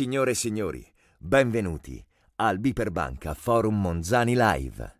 Signore e signori, benvenuti al Biperbanca Forum Monzani Live.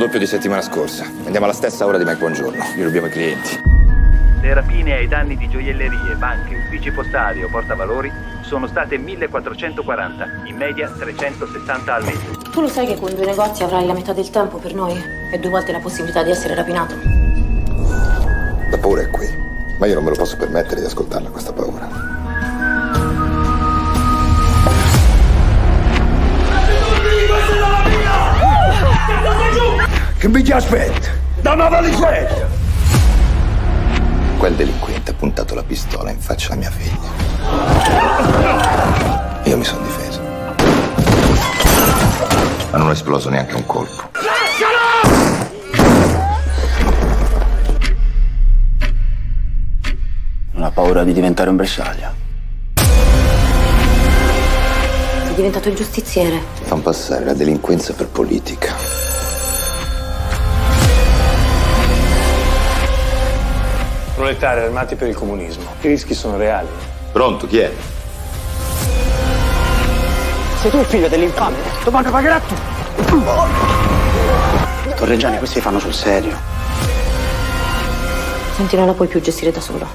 doppio di settimana scorsa. Andiamo alla stessa ora di Mac Buongiorno. Gli rubiamo i clienti. Le rapine ai danni di gioiellerie, banche, uffici postali o portavalori sono state 1440, in media 360 al mese. Tu lo sai che con due negozi avrai la metà del tempo per noi e due volte la possibilità di essere rapinato. La paura è qui, ma io non me lo posso permettere di ascoltarla questa paura. Che mi ti aspetta? Da una valigetta! Quel delinquente ha puntato la pistola in faccia a mia figlia. Io mi sono difeso. Ma non è esploso neanche un colpo. Lascialo! Non ha paura di diventare un bersaglio. È diventato il giustiziere. Fanno passare la delinquenza per politica. proletari armati per il comunismo. I rischi sono reali. Pronto, chi è? Sei tu il figlio dell'infame. Domani pagherà tu. Torreggiani, questi fanno sul serio. Senti, non la puoi più gestire da solo.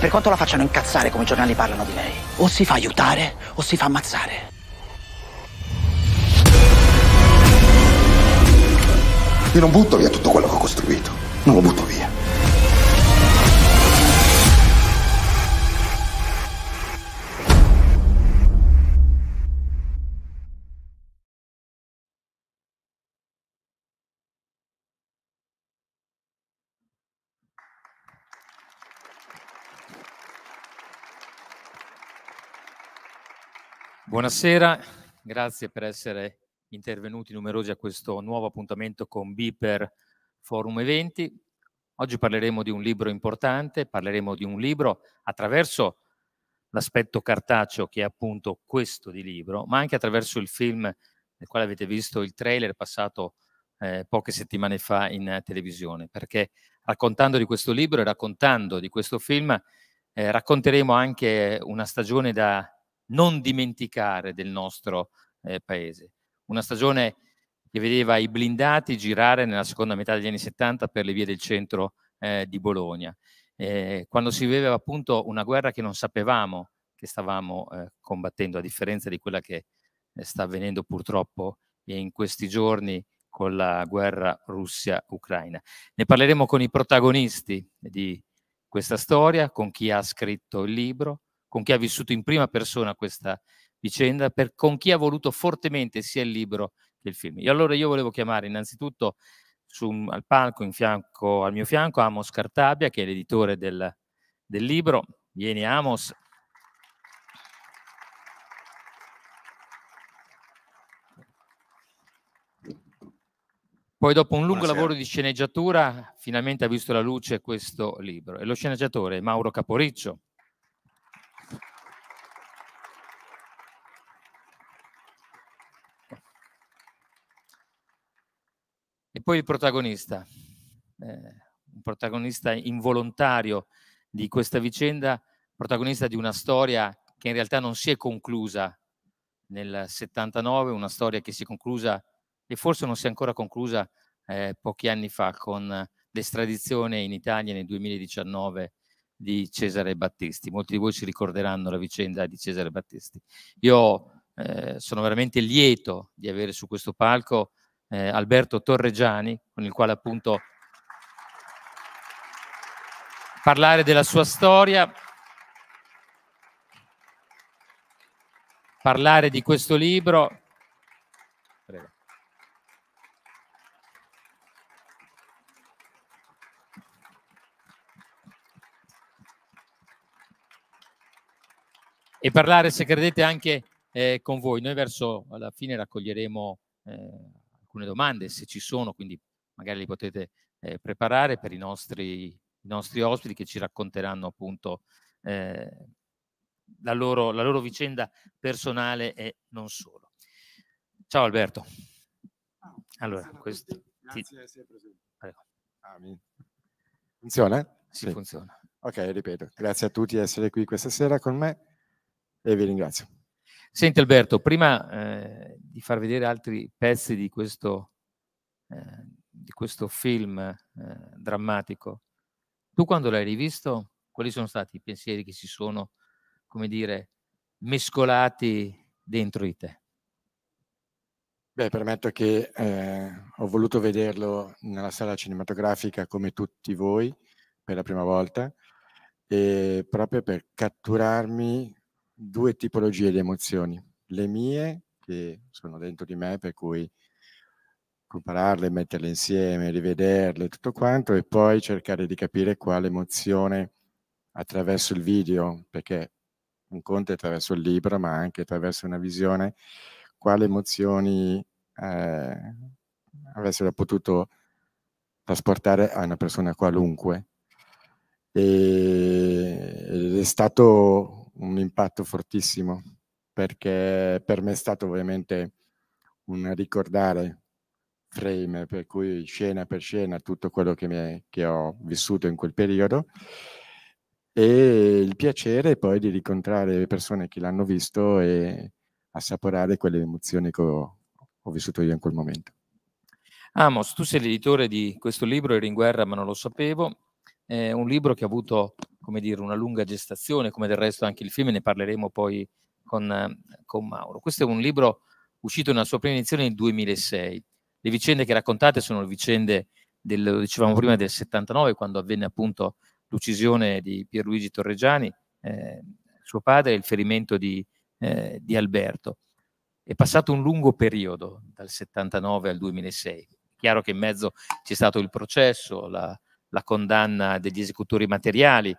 Per quanto la facciano incazzare come i giornali parlano di lei, o si fa aiutare o si fa ammazzare. Io non butto via tutto quello che ho costruito. Non lo butto via. Buonasera, grazie per essere intervenuti numerosi a questo nuovo appuntamento con Biper Forum Eventi. Oggi parleremo di un libro importante, parleremo di un libro attraverso l'aspetto cartaceo che è appunto questo di libro, ma anche attraverso il film del quale avete visto il trailer passato eh, poche settimane fa in televisione, perché raccontando di questo libro e raccontando di questo film eh, racconteremo anche una stagione da non dimenticare del nostro eh, paese, una stagione che vedeva i blindati girare nella seconda metà degli anni 70 per le vie del centro eh, di Bologna, eh, quando si viveva appunto una guerra che non sapevamo che stavamo eh, combattendo, a differenza di quella che eh, sta avvenendo purtroppo in questi giorni con la guerra Russia-Ucraina. Ne parleremo con i protagonisti di questa storia, con chi ha scritto il libro, con chi ha vissuto in prima persona questa vicenda, per, con chi ha voluto fortemente sia il libro del film. E allora io volevo chiamare innanzitutto su, al palco, fianco, al mio fianco, Amos Cartabia, che è l'editore del, del libro. Vieni Amos. Poi dopo un lungo Buonasera. lavoro di sceneggiatura finalmente ha visto la luce questo libro e lo sceneggiatore è Mauro Caporiccio, poi il protagonista, eh, un protagonista involontario di questa vicenda, protagonista di una storia che in realtà non si è conclusa nel 79, una storia che si è conclusa e forse non si è ancora conclusa eh, pochi anni fa con l'estradizione in Italia nel 2019 di Cesare Battisti. Molti di voi si ricorderanno la vicenda di Cesare Battisti. Io eh, sono veramente lieto di avere su questo palco eh, Alberto Torregiani, con il quale appunto parlare della sua storia, parlare di questo libro. Prego. E parlare, se credete, anche eh, con voi. Noi verso la fine raccoglieremo eh, alcune domande, se ci sono, quindi magari li potete eh, preparare per i nostri, i nostri, ospiti che ci racconteranno appunto eh, la, loro, la loro vicenda personale e non solo. Ciao Alberto. Allora, questo... Grazie sì. Funziona? sì, funziona. Ok, ripeto. Grazie a tutti di essere qui questa sera con me e vi ringrazio. Senti Alberto, prima eh, di far vedere altri pezzi di questo, eh, di questo film eh, drammatico, tu quando l'hai rivisto, quali sono stati i pensieri che si sono, come dire, mescolati dentro di te? Beh, permetto che eh, ho voluto vederlo nella sala cinematografica come tutti voi per la prima volta, proprio per catturarmi due tipologie di emozioni, le mie che sono dentro di me, per cui compararle, metterle insieme, rivederle, tutto quanto, e poi cercare di capire quale emozione attraverso il video, perché un conto è attraverso il libro, ma anche attraverso una visione, quale emozioni eh, avessero potuto trasportare a una persona qualunque. E, ed è stato un impatto fortissimo perché per me è stato ovviamente un ricordare frame, per cui scena per scena tutto quello che, è, che ho vissuto in quel periodo e il piacere poi di ricontrare le persone che l'hanno visto e assaporare quelle emozioni che ho, ho vissuto io in quel momento. Amos, tu sei l'editore di questo libro, Ero in guerra ma non lo sapevo, è un libro che ha avuto come dire, una lunga gestazione, come del resto anche il film, ne parleremo poi con, con Mauro. Questo è un libro uscito nella sua prima edizione nel 2006. Le vicende che raccontate sono le vicende del, dicevamo prima, del 79, quando avvenne appunto l'uccisione di Pierluigi Torreggiani, eh, suo padre, e il ferimento di, eh, di Alberto. È passato un lungo periodo, dal 79 al 2006. Chiaro che in mezzo c'è stato il processo, la, la condanna degli esecutori materiali,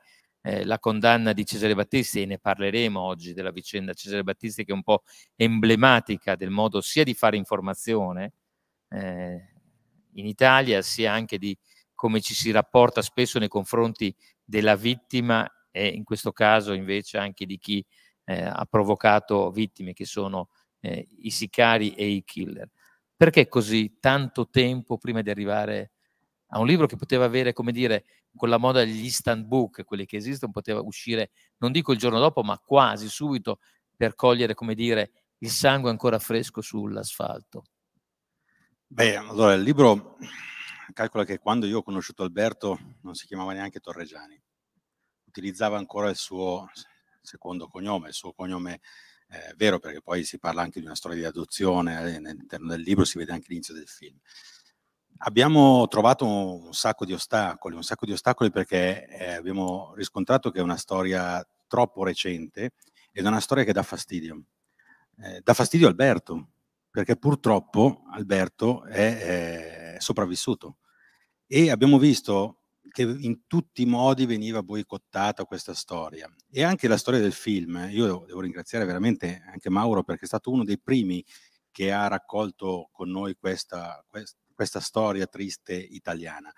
eh, la condanna di Cesare Battisti, e ne parleremo oggi della vicenda Cesare Battisti che è un po' emblematica del modo sia di fare informazione eh, in Italia, sia anche di come ci si rapporta spesso nei confronti della vittima e in questo caso invece anche di chi eh, ha provocato vittime che sono eh, i sicari e i killer. Perché così tanto tempo prima di arrivare a a un libro che poteva avere, come dire, con la moda degli instant book, quelli che esistono, poteva uscire, non dico il giorno dopo, ma quasi subito per cogliere, come dire, il sangue ancora fresco sull'asfalto. Beh, allora il libro, calcola che quando io ho conosciuto Alberto non si chiamava neanche Torregiani, utilizzava ancora il suo secondo cognome, il suo cognome eh, vero, perché poi si parla anche di una storia di adozione, all'interno eh, del libro si vede anche l'inizio del film. Abbiamo trovato un sacco di ostacoli, un sacco di ostacoli perché eh, abbiamo riscontrato che è una storia troppo recente ed è una storia che dà fastidio. Eh, dà fastidio a Alberto, perché purtroppo Alberto è, è eh, sopravvissuto e abbiamo visto che in tutti i modi veniva boicottata questa storia e anche la storia del film. Eh, io devo ringraziare veramente anche Mauro perché è stato uno dei primi che ha raccolto con noi questa, questa questa storia triste italiana.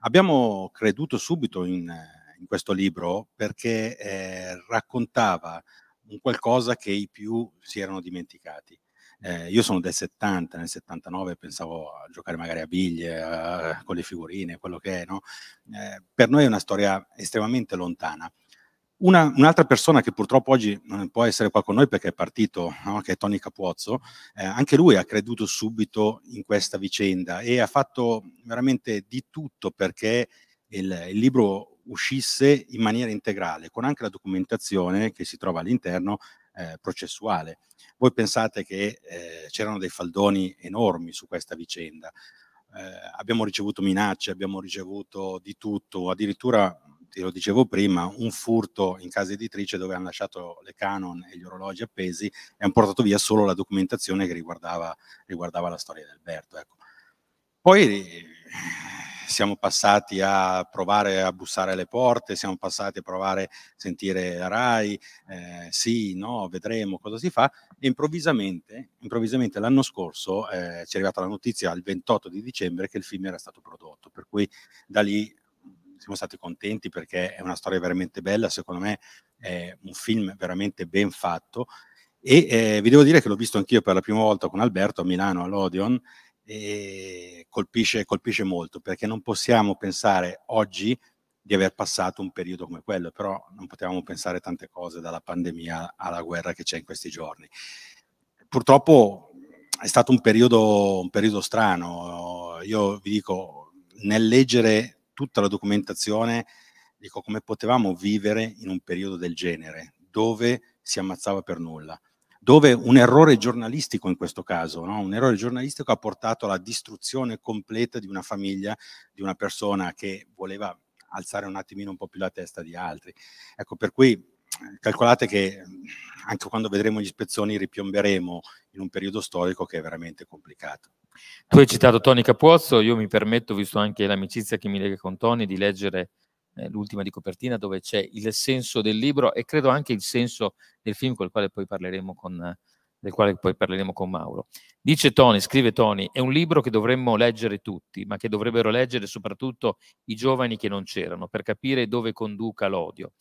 Abbiamo creduto subito in, in questo libro perché eh, raccontava un qualcosa che i più si erano dimenticati. Eh, io sono del 70, nel 79 pensavo a giocare magari a biglie, a, con le figurine, quello che è. No? Eh, per noi è una storia estremamente lontana. Una, un'altra persona che purtroppo oggi non può essere qua con noi perché è partito, no? che è Tony Capuozzo, eh, anche lui ha creduto subito in questa vicenda e ha fatto veramente di tutto perché il, il libro uscisse in maniera integrale, con anche la documentazione che si trova all'interno eh, processuale. Voi pensate che eh, c'erano dei faldoni enormi su questa vicenda. Eh, abbiamo ricevuto minacce, abbiamo ricevuto di tutto, addirittura te lo dicevo prima, un furto in casa editrice dove hanno lasciato le Canon e gli orologi appesi e hanno portato via solo la documentazione che riguardava, riguardava la storia di Alberto. Ecco. Poi eh, siamo passati a provare a bussare alle porte, siamo passati a provare a sentire la RAI, eh, sì, no, vedremo cosa si fa. E improvvisamente, improvvisamente l'anno scorso eh, ci è arrivata la notizia il 28 di dicembre che il film era stato prodotto, per cui da lì siamo stati contenti perché è una storia veramente bella, secondo me è un film veramente ben fatto e eh, vi devo dire che l'ho visto anch'io per la prima volta con Alberto a Milano all'Odeon e colpisce, colpisce molto perché non possiamo pensare oggi di aver passato un periodo come quello, però non potevamo pensare tante cose dalla pandemia alla guerra che c'è in questi giorni. Purtroppo è stato un periodo, un periodo strano, io vi dico, nel leggere tutta la documentazione, dico come potevamo vivere in un periodo del genere, dove si ammazzava per nulla, dove un errore giornalistico in questo caso, no? un errore giornalistico ha portato alla distruzione completa di una famiglia, di una persona che voleva alzare un attimino un po' più la testa di altri. Ecco, per cui calcolate che anche quando vedremo gli spezzoni ripiomberemo in un periodo storico che è veramente complicato. Tu hai citato Tony Capuozzo, io mi permetto, visto anche l'amicizia che mi lega con Tony, di leggere eh, l'ultima di copertina dove c'è il senso del libro e credo anche il senso del film col quale poi parleremo con, del quale poi parleremo con Mauro. Dice Tony, scrive Tony, è un libro che dovremmo leggere tutti, ma che dovrebbero leggere soprattutto i giovani che non c'erano, per capire dove conduca l'odio.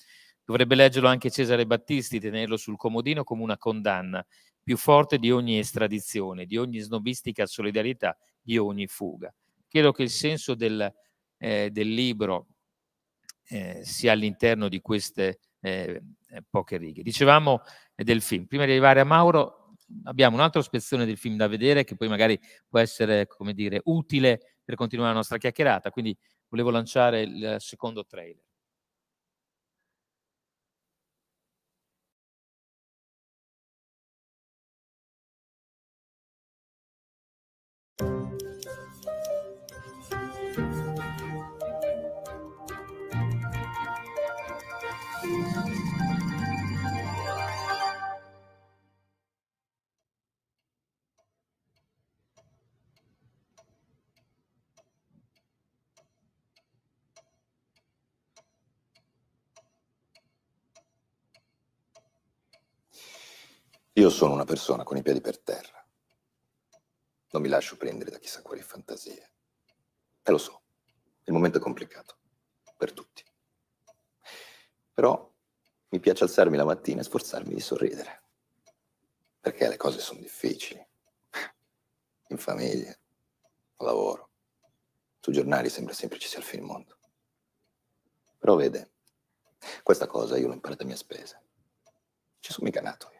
Dovrebbe leggerlo anche Cesare Battisti, tenerlo sul comodino come una condanna, più forte di ogni estradizione, di ogni snobistica solidarietà, di ogni fuga. Credo che il senso del, eh, del libro eh, sia all'interno di queste eh, eh poche righe. Dicevamo eh, del film, prima di arrivare a Mauro abbiamo un'altra spezzone del film da vedere che poi magari può essere, come dire, utile per continuare la nostra chiacchierata, quindi volevo lanciare il secondo trailer. Io sono una persona con i piedi per terra. Non mi lascio prendere da chissà quali fantasie. E lo so, il momento è complicato, per tutti. Però mi piace alzarmi la mattina e sforzarmi di sorridere, perché le cose sono difficili. In famiglia, al lavoro, sui giornali sembra sempre ci sia il fin mondo. Però vede, questa cosa io l'ho imparata a mia spesa. Ci sono micanato io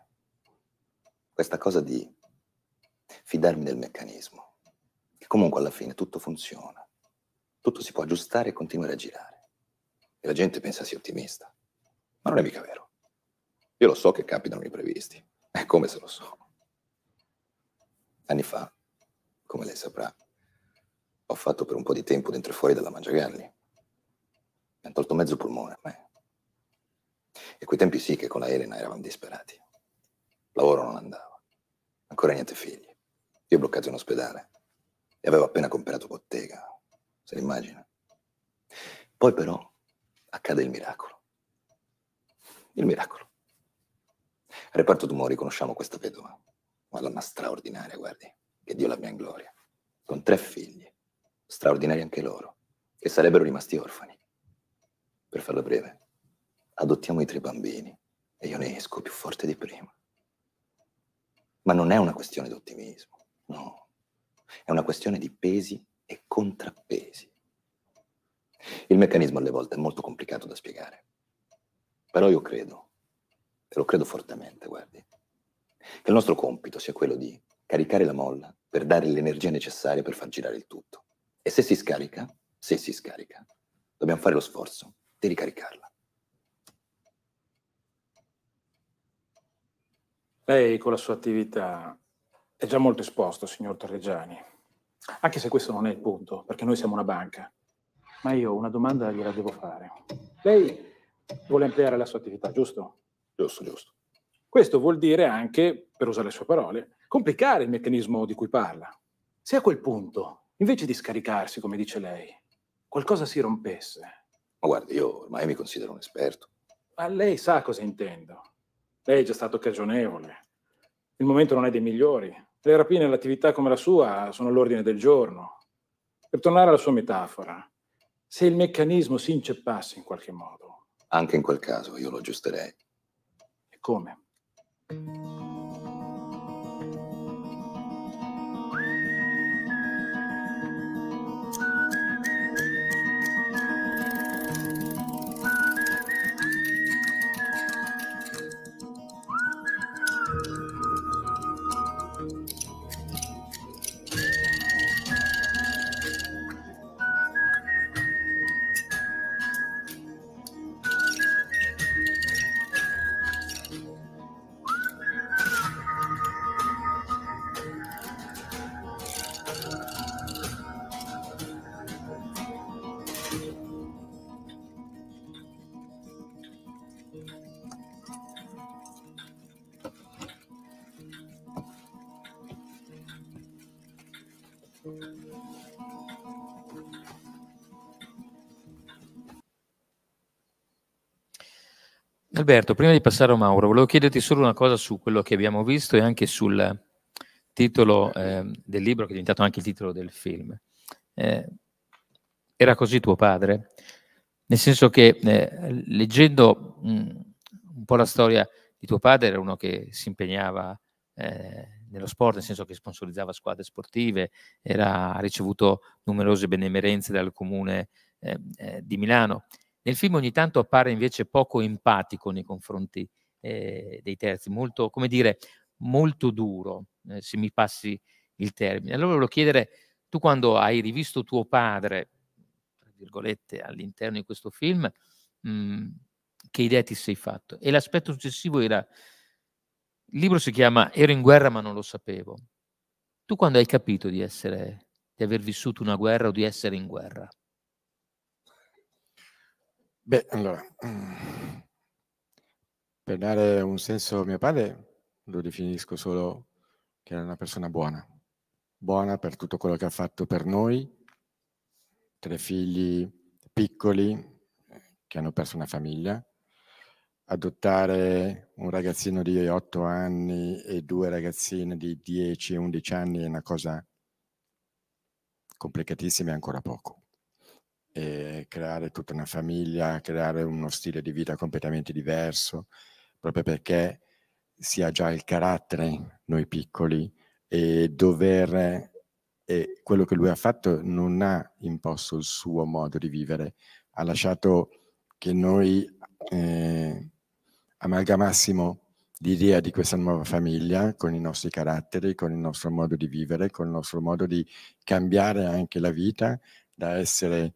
questa cosa di fidarmi del meccanismo, che comunque alla fine tutto funziona, tutto si può aggiustare e continuare a girare. E la gente pensa sia ottimista, ma non è mica vero. Io lo so che capitano imprevisti, è come se lo so. Anni fa, come lei saprà, ho fatto per un po' di tempo dentro e fuori dalla Mangiagalli. Mi hanno tolto mezzo polmone a me. E quei tempi sì che con la Elena eravamo disperati. lavoro non andava. Ancora niente figli. Io bloccato in ospedale. E avevo appena comprato bottega. Se l'immagina. Poi però accade il miracolo. Il miracolo. Al reparto tumori conosciamo questa vedova. Una donna straordinaria, guardi. Che Dio l'abbia in gloria. Con tre figli. Straordinari anche loro. Che sarebbero rimasti orfani. Per farla breve, adottiamo i tre bambini e io ne esco più forte di prima. Ma non è una questione di ottimismo, no. È una questione di pesi e contrappesi. Il meccanismo alle volte è molto complicato da spiegare, però io credo, e lo credo fortemente, guardi, che il nostro compito sia quello di caricare la molla per dare l'energia necessaria per far girare il tutto. E se si scarica, se si scarica, dobbiamo fare lo sforzo di ricaricarla. Lei con la sua attività è già molto esposto, signor Torreggiani. Anche se questo non è il punto, perché noi siamo una banca. Ma io una domanda gliela devo fare. Lei vuole ampliare la sua attività, giusto? Giusto, giusto. Questo vuol dire anche, per usare le sue parole, complicare il meccanismo di cui parla. Se a quel punto, invece di scaricarsi, come dice lei, qualcosa si rompesse. Ma guardi, io ormai mi considero un esperto. Ma lei sa cosa intendo. Lei è già stato cagionevole. Il momento non è dei migliori. Le rapine e l'attività come la sua sono all'ordine del giorno. Per tornare alla sua metafora, se il meccanismo si inceppasse in qualche modo. Anche in quel caso io lo aggiusterei. E come? Alberto, prima di passare a Mauro, volevo chiederti solo una cosa su quello che abbiamo visto e anche sul titolo eh, del libro, che è diventato anche il titolo del film. Eh, era così tuo padre? Nel senso che eh, leggendo mh, mm, un po' la storia di tuo padre, era uno che si impegnava eh, nello sport, nel senso che sponsorizzava squadre sportive, era, ha ricevuto numerose benemerenze dal comune eh, eh, di Milano nel film ogni tanto appare invece poco empatico nei confronti eh, dei terzi, molto, come dire, molto duro, eh, se mi passi il termine. Allora volevo chiedere, tu quando hai rivisto tuo padre, tra virgolette, all'interno di questo film, mh, mm, che idea ti sei fatto? E l'aspetto successivo era, il libro si chiama Ero in guerra ma non lo sapevo. Tu quando hai capito di essere, di aver vissuto una guerra o di essere in guerra? Beh, allora, mm, per dare un senso a mio padre, lo definisco solo che era una persona buona, buona per tutto quello che ha fatto per noi, tre figli piccoli eh, che hanno perso una famiglia, adottare un ragazzino di 8 anni e due ragazzine di 10 e 11 anni è una cosa complicatissima e ancora poco creare tutta una famiglia, creare uno stile di vita completamente diverso, proprio perché si ha già il carattere noi piccoli e dover e quello che lui ha fatto non ha imposto il suo modo di vivere, ha lasciato che noi eh, amalgamassimo l'idea di questa nuova famiglia con i nostri caratteri, con il nostro modo di vivere, con il nostro modo di cambiare anche la vita, da essere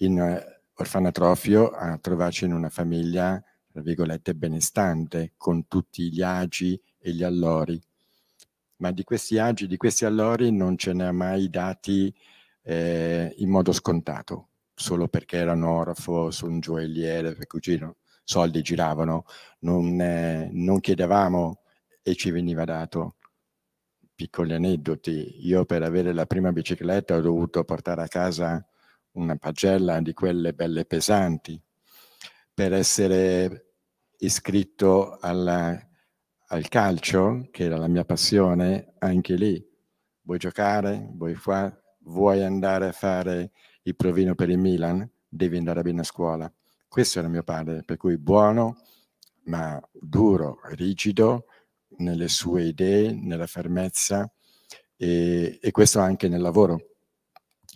in eh, orfanatrofio a trovarci in una famiglia, tra virgolette, benestante, con tutti gli agi e gli allori. Ma di questi agi, di questi allori non ce ne ha mai dati eh, in modo scontato, solo perché era un orafo, su un gioielliere, per cui soldi giravano, non, eh, non chiedevamo e ci veniva dato piccoli aneddoti. Io per avere la prima bicicletta ho dovuto portare a casa una pagella di quelle belle pesanti, per essere iscritto alla, al calcio, che era la mia passione, anche lì vuoi giocare, vuoi, fa, vuoi andare a fare il provino per il Milan, devi andare bene a scuola. Questo era mio padre, per cui buono, ma duro, rigido nelle sue idee, nella fermezza e, e questo anche nel lavoro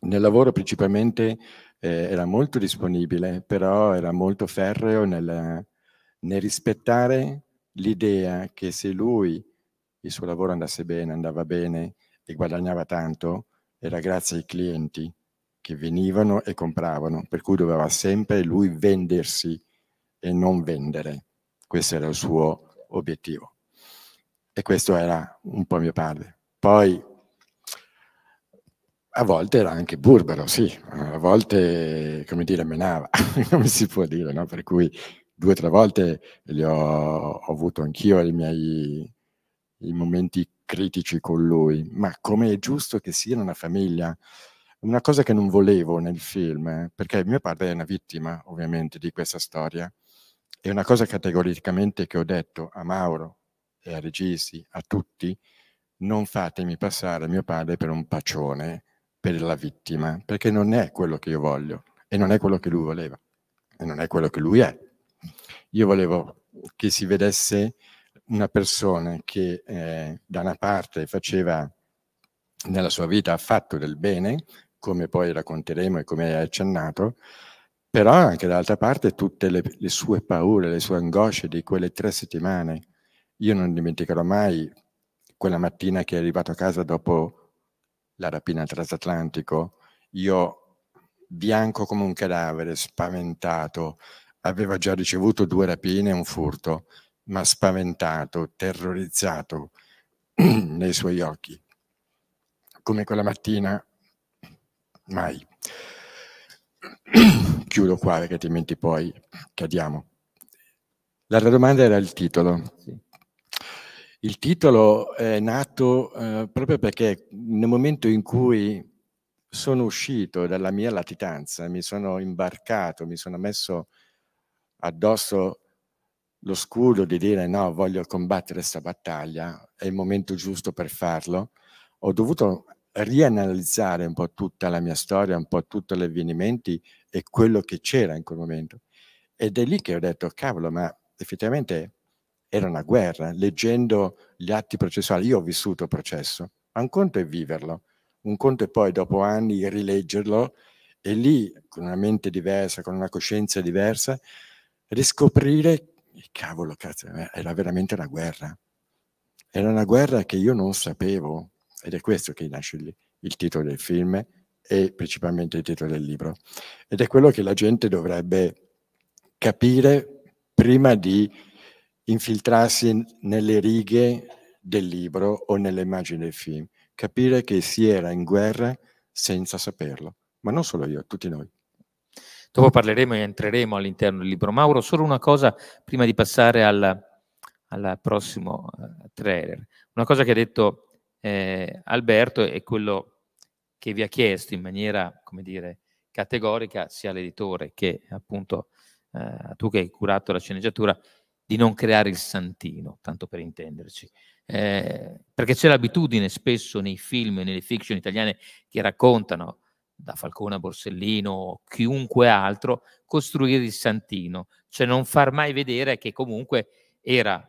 nel lavoro principalmente eh, era molto disponibile, però era molto ferreo nel, nel rispettare l'idea che se lui il suo lavoro andasse bene, andava bene e guadagnava tanto, era grazie ai clienti che venivano e compravano, per cui doveva sempre lui vendersi e non vendere. Questo era il suo obiettivo. E questo era un po' mio padre. Poi a volte era anche burbero, sì, a volte, come dire, menava, come si può dire, no? Per cui due o tre volte li ho, ho avuto anch'io i miei i momenti critici con lui, ma come è giusto che sia una famiglia. Una cosa che non volevo nel film, eh, perché mio padre è una vittima ovviamente di questa storia, e una cosa categoricamente che ho detto a Mauro e a Regisi, a tutti, non fatemi passare mio padre per un pacione, per la vittima, perché non è quello che io voglio e non è quello che lui voleva e non è quello che lui è. Io volevo che si vedesse una persona che eh, da una parte faceva nella sua vita ha fatto del bene, come poi racconteremo e come hai accennato, però anche dall'altra parte tutte le, le, sue paure, le sue angosce di quelle tre settimane. Io non dimenticherò mai quella mattina che è arrivato a casa dopo la rapina transatlantico, io bianco come un cadavere, spaventato, aveva già ricevuto due rapine e un furto, ma spaventato, terrorizzato nei suoi occhi. Come quella mattina, mai. Chiudo qua perché altrimenti poi cadiamo. L'altra domanda era il titolo. Sì. Il titolo è nato eh, proprio perché nel momento in cui sono uscito dalla mia latitanza, mi sono imbarcato, mi sono messo addosso lo scudo di dire no, voglio combattere questa battaglia, è il momento giusto per farlo, ho dovuto rianalizzare un po' tutta la mia storia, un po' tutti gli avvenimenti e quello che c'era in quel momento. Ed è lì che ho detto, cavolo, ma effettivamente era una guerra. Leggendo gli atti processuali, io ho vissuto processo, ma un conto è viverlo, un conto è poi dopo anni rileggerlo e lì, con una mente diversa, con una coscienza diversa, riscoprire, eh, cavolo, cazzo, eh, era veramente una guerra. Era una guerra che io non sapevo, ed è questo che nasce lì, il titolo del film e principalmente il titolo del libro. Ed è quello che la gente dovrebbe capire prima di infiltrarsi nelle righe del libro o nelle immagini del film, capire che si era in guerra senza saperlo, ma non solo io, tutti noi. Dopo parleremo e entreremo all'interno del libro Mauro. Solo una cosa prima di passare al, al prossimo eh, trailer. Una cosa che ha detto eh, Alberto è quello che vi ha chiesto in maniera, come dire, categorica sia l'editore che appunto eh, tu che hai curato la sceneggiatura, di non creare il santino, tanto per intenderci. Eh, perché c'è l'abitudine spesso nei film e nelle fiction italiane che raccontano, da Falcone a Borsellino, chiunque altro, costruire il santino, cioè non far mai vedere che comunque era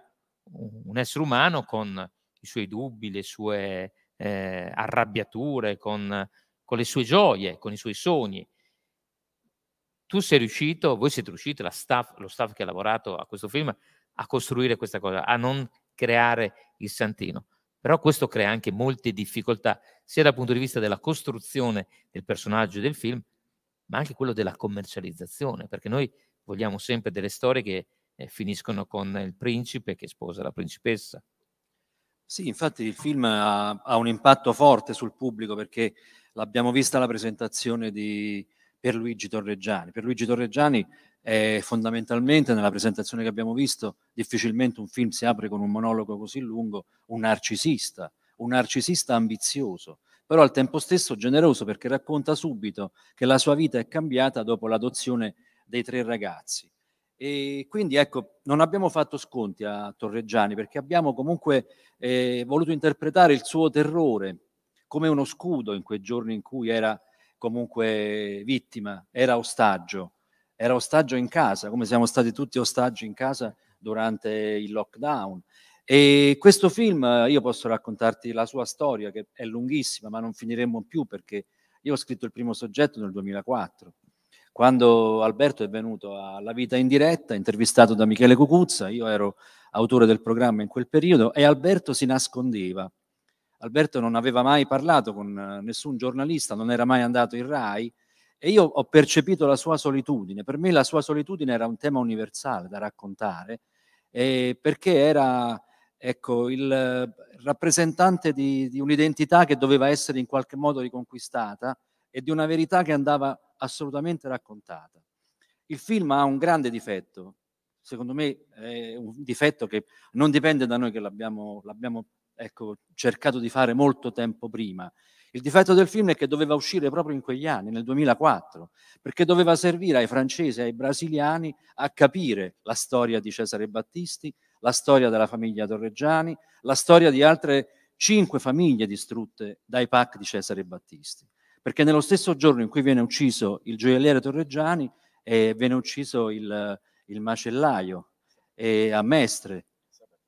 un essere umano con i suoi dubbi, le sue eh, arrabbiature, con, con le sue gioie, con i suoi sogni, tu sei riuscito, voi siete riusciti, staff, lo staff che ha lavorato a questo film, a costruire questa cosa, a non creare il santino. Però questo crea anche molte difficoltà, sia dal punto di vista della costruzione del personaggio del film, ma anche quello della commercializzazione, perché noi vogliamo sempre delle storie che eh, finiscono con il principe che sposa la principessa. Sì, infatti il film ha, ha un impatto forte sul pubblico perché l'abbiamo vista la presentazione di, per Luigi Torreggiani. Per Luigi Torreggiani è fondamentalmente, nella presentazione che abbiamo visto, difficilmente un film si apre con un monologo così lungo, un narcisista, un narcisista ambizioso, però al tempo stesso generoso perché racconta subito che la sua vita è cambiata dopo l'adozione dei tre ragazzi. E quindi ecco, non abbiamo fatto sconti a Torreggiani perché abbiamo comunque eh, voluto interpretare il suo terrore come uno scudo in quei giorni in cui era comunque vittima, era ostaggio, era ostaggio in casa, come siamo stati tutti ostaggi in casa durante il lockdown. E questo film, io posso raccontarti la sua storia, che è lunghissima, ma non finiremmo più perché io ho scritto il primo soggetto nel 2004, quando Alberto è venuto alla vita in diretta, intervistato da Michele Cucuzza, io ero autore del programma in quel periodo, e Alberto si nascondeva Alberto non aveva mai parlato con eh, nessun giornalista, non era mai andato in RAI e io ho percepito la sua solitudine. Per me la sua solitudine era un tema universale da raccontare eh, perché era ecco, il eh, rappresentante di, di un'identità che doveva essere in qualche modo riconquistata e di una verità che andava assolutamente raccontata. Il film ha un grande difetto, secondo me è un difetto che non dipende da noi che l'abbiamo, l'abbiamo ecco, cercato di fare molto tempo prima. Il difetto del film è che doveva uscire proprio in quegli anni, nel 2004, perché doveva servire ai francesi e ai brasiliani a capire la storia di Cesare Battisti, la storia della famiglia Torreggiani, la storia di altre cinque famiglie distrutte dai PAC di Cesare Battisti. Perché nello stesso giorno in cui viene ucciso il gioielliere Torreggiani eh, viene ucciso il, il macellaio eh, a Mestre,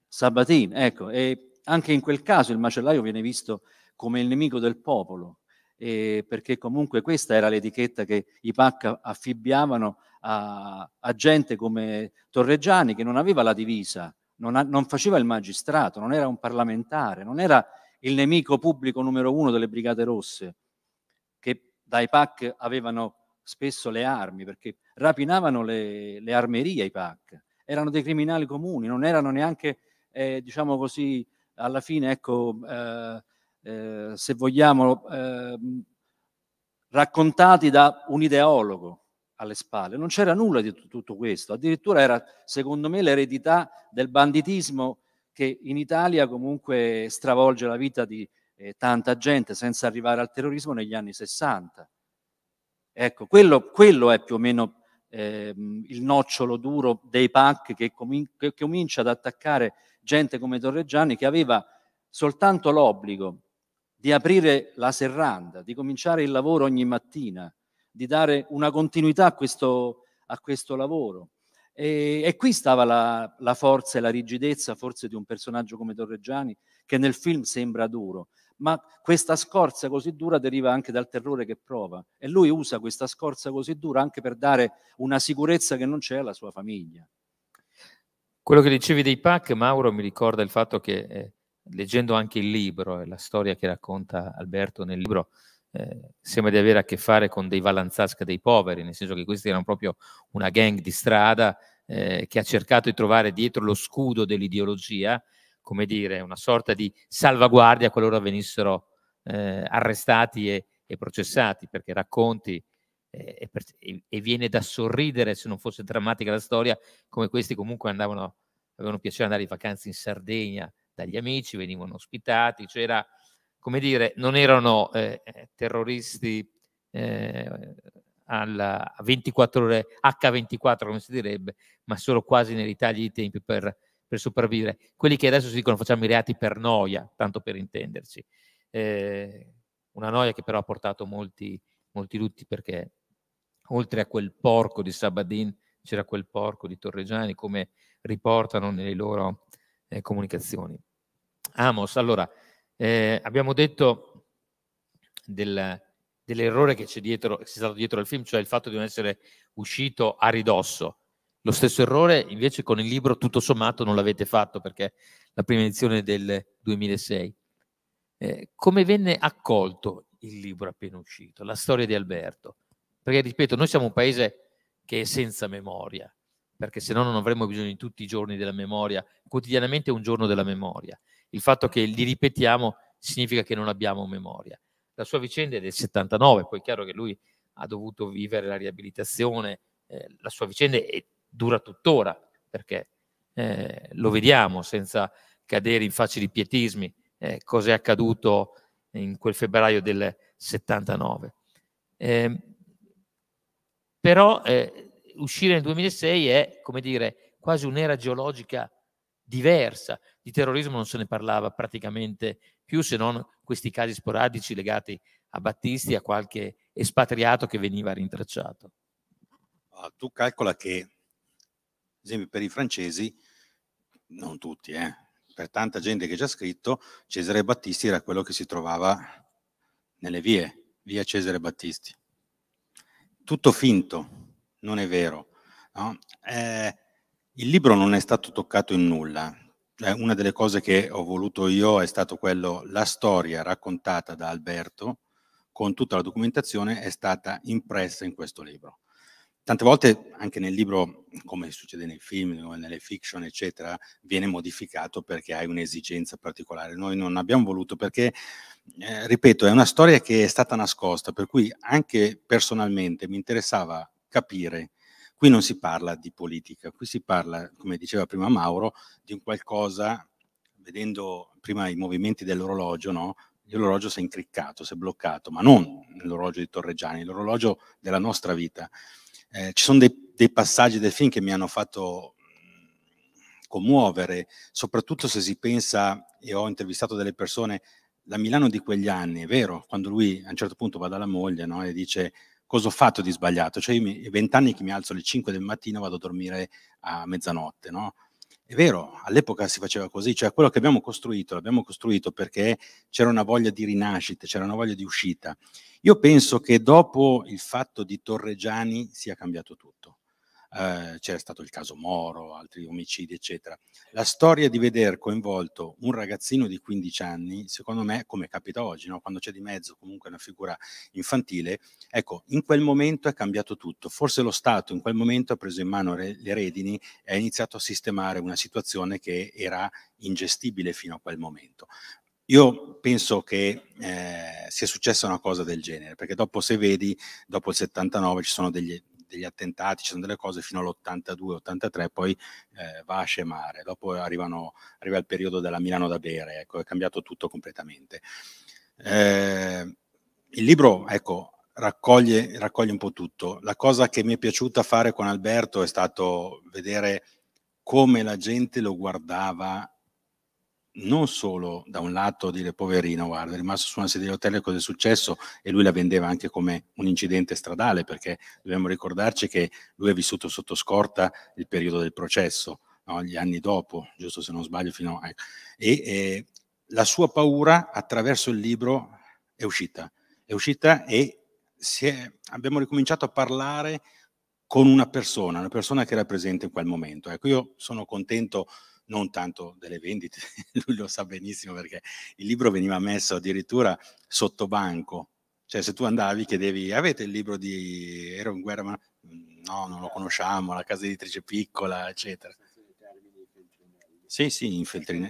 Sabatin, ecco, e anche in quel caso il macellaio viene visto come il nemico del popolo, eh, perché comunque questa era l'etichetta che i PAC affibbiavano a, a, gente come Torreggiani che non aveva la divisa, non, ha, non, faceva il magistrato, non era un parlamentare, non era il nemico pubblico numero uno delle Brigate Rosse, che dai PAC avevano spesso le armi, perché rapinavano le, le armerie i PAC, erano dei criminali comuni, non erano neanche, eh, diciamo così, alla fine, ecco, eh, eh, se vogliamo, eh, raccontati da un ideologo alle spalle. Non c'era nulla di tutto questo, addirittura era, secondo me, l'eredità del banditismo che in Italia comunque stravolge la vita di eh, tanta gente senza arrivare al terrorismo negli anni 60. Ecco, quello, quello è più o meno ehm, il nocciolo duro dei PAC che, com- che comincia ad attaccare gente come Torreggiani che aveva soltanto l'obbligo di aprire la serranda, di cominciare il lavoro ogni mattina, di dare una continuità a questo, a questo lavoro. E, e, qui stava la, la, forza e la rigidezza forse di un personaggio come Torreggiani, che nel film sembra duro, ma questa scorza così dura deriva anche dal terrore che prova e lui usa questa scorza così dura anche per dare una sicurezza che non c'è alla sua famiglia. Quello che dicevi dei PAC, Mauro, mi ricorda il fatto che eh, leggendo anche il libro e eh, la storia che racconta Alberto nel libro, eh, sembra di avere a che fare con dei valanzasca dei poveri, nel senso che questi erano proprio una gang di strada eh, che ha cercato di trovare dietro lo scudo dell'ideologia, come dire, una sorta di salvaguardia qualora venissero eh, arrestati e, e, processati, perché racconti e, e, e, viene da sorridere se non fosse drammatica la storia, come questi comunque andavano, avevano piacere andare in vacanza in Sardegna dagli amici, venivano ospitati, cioè era, come dire, non erano eh, eh terroristi eh, alla 24 ore H24 come si direbbe, ma solo quasi nei ritagli di tempi per, per sopravvivere. Quelli che adesso si dicono facciamo i reati per noia, tanto per intenderci. Eh, una noia che però ha portato molti, molti lutti perché oltre a quel porco di Sabadin c'era quel porco di Torregiani, come riportano nelle loro eh, comunicazioni. Amos, allora, eh, abbiamo detto del, dell'errore che c'è, dietro, che c'è stato dietro al film, cioè il fatto di non essere uscito a ridosso. Lo stesso errore invece con il libro tutto sommato non l'avete fatto perché la prima edizione del 2006. Eh, come venne accolto il libro appena uscito, la storia di Alberto? Perché, ripeto, noi siamo un paese che è senza memoria, perché se no non avremmo bisogno di tutti i giorni della memoria, quotidianamente è un giorno della memoria. Il fatto che li ripetiamo significa che non abbiamo memoria. La sua vicenda è del 79, poi è chiaro che lui ha dovuto vivere la riabilitazione, eh, la sua vicenda è, dura tuttora, perché eh, lo vediamo senza cadere in facili pietismi, eh, cosa è accaduto in quel febbraio del 79. Eh, però eh, uscire nel 2006 è, come dire, quasi un'era geologica diversa. Di terrorismo non se ne parlava praticamente più, se non questi casi sporadici legati a Battisti, a qualche espatriato che veniva rintracciato. Tu calcola che, ad esempio, per i francesi, non tutti, eh, per tanta gente che ha già scritto, Cesare Battisti era quello che si trovava nelle vie, via Cesare Battisti tutto finto, non è vero. No? Eh, il libro non è stato toccato in nulla. Cioè, una delle cose che ho voluto io è stato quello, la storia raccontata da Alberto con tutta la documentazione è stata impressa in questo libro tante volte anche nel libro, come succede nei film, nelle fiction, eccetera, viene modificato perché hai un'esigenza particolare. Noi non abbiamo voluto perché, eh, ripeto, è una storia che è stata nascosta, per cui anche personalmente mi interessava capire. Qui non si parla di politica, qui si parla, come diceva prima Mauro, di un qualcosa, vedendo prima i movimenti dell'orologio, no? l'orologio si è incriccato, si è bloccato, ma non l'orologio di Torreggiani, l'orologio della nostra vita eh, ci sono dei, dei passaggi del film che mi hanno fatto mm, commuovere, soprattutto se si pensa, e ho intervistato delle persone, la Milano di quegli anni, è vero, quando lui a un certo punto va dalla moglie no, e dice cosa ho fatto di sbagliato, cioè io mi, vent'anni che mi alzo alle 5 del mattino vado a dormire a mezzanotte, no? È vero, all'epoca si faceva così, cioè quello che abbiamo costruito l'abbiamo costruito perché c'era una voglia di rinascita, c'era una voglia di uscita. Io penso che dopo il fatto di Torreggiani sia cambiato tutto eh, c'era stato il caso Moro, altri omicidi, eccetera. La storia di veder coinvolto un ragazzino di 15 anni, secondo me, come capita oggi, no? quando c'è di mezzo comunque una figura infantile, ecco, in quel momento è cambiato tutto. Forse lo Stato in quel momento ha preso in mano re- le redini e ha iniziato a sistemare una situazione che era ingestibile fino a quel momento. Io penso che eh, sia successa una cosa del genere, perché dopo se vedi, dopo il 79 ci sono degli, degli attentati, ci sono delle cose fino all'82-83, poi eh, va a scemare. Dopo arrivano, arriva il periodo della Milano da bere, ecco, è cambiato tutto completamente. Eh, il libro, ecco, raccoglie, raccoglie un po' tutto. La cosa che mi è piaciuta fare con Alberto è stato vedere come la gente lo guardava non solo da un lato dire poverino, guarda, è rimasto su una sedia a rotelle, cosa è successo? E lui la vendeva anche come un incidente stradale, perché dobbiamo ricordarci che lui ha vissuto sotto scorta il periodo del processo, no? gli anni dopo, giusto se non sbaglio, fino a... Ecco. E eh, la sua paura attraverso il libro è uscita, è uscita e è... abbiamo ricominciato a parlare con una persona, una persona che era presente in quel momento. Ecco, io sono contento non tanto delle vendite, lui lo sa benissimo perché il libro veniva messo addirittura sotto banco, cioè se tu andavi chiedevi avete il libro di Ero guerra, mm, no, non lo conosciamo, la casa editrice piccola, eccetera. Sì, sì, in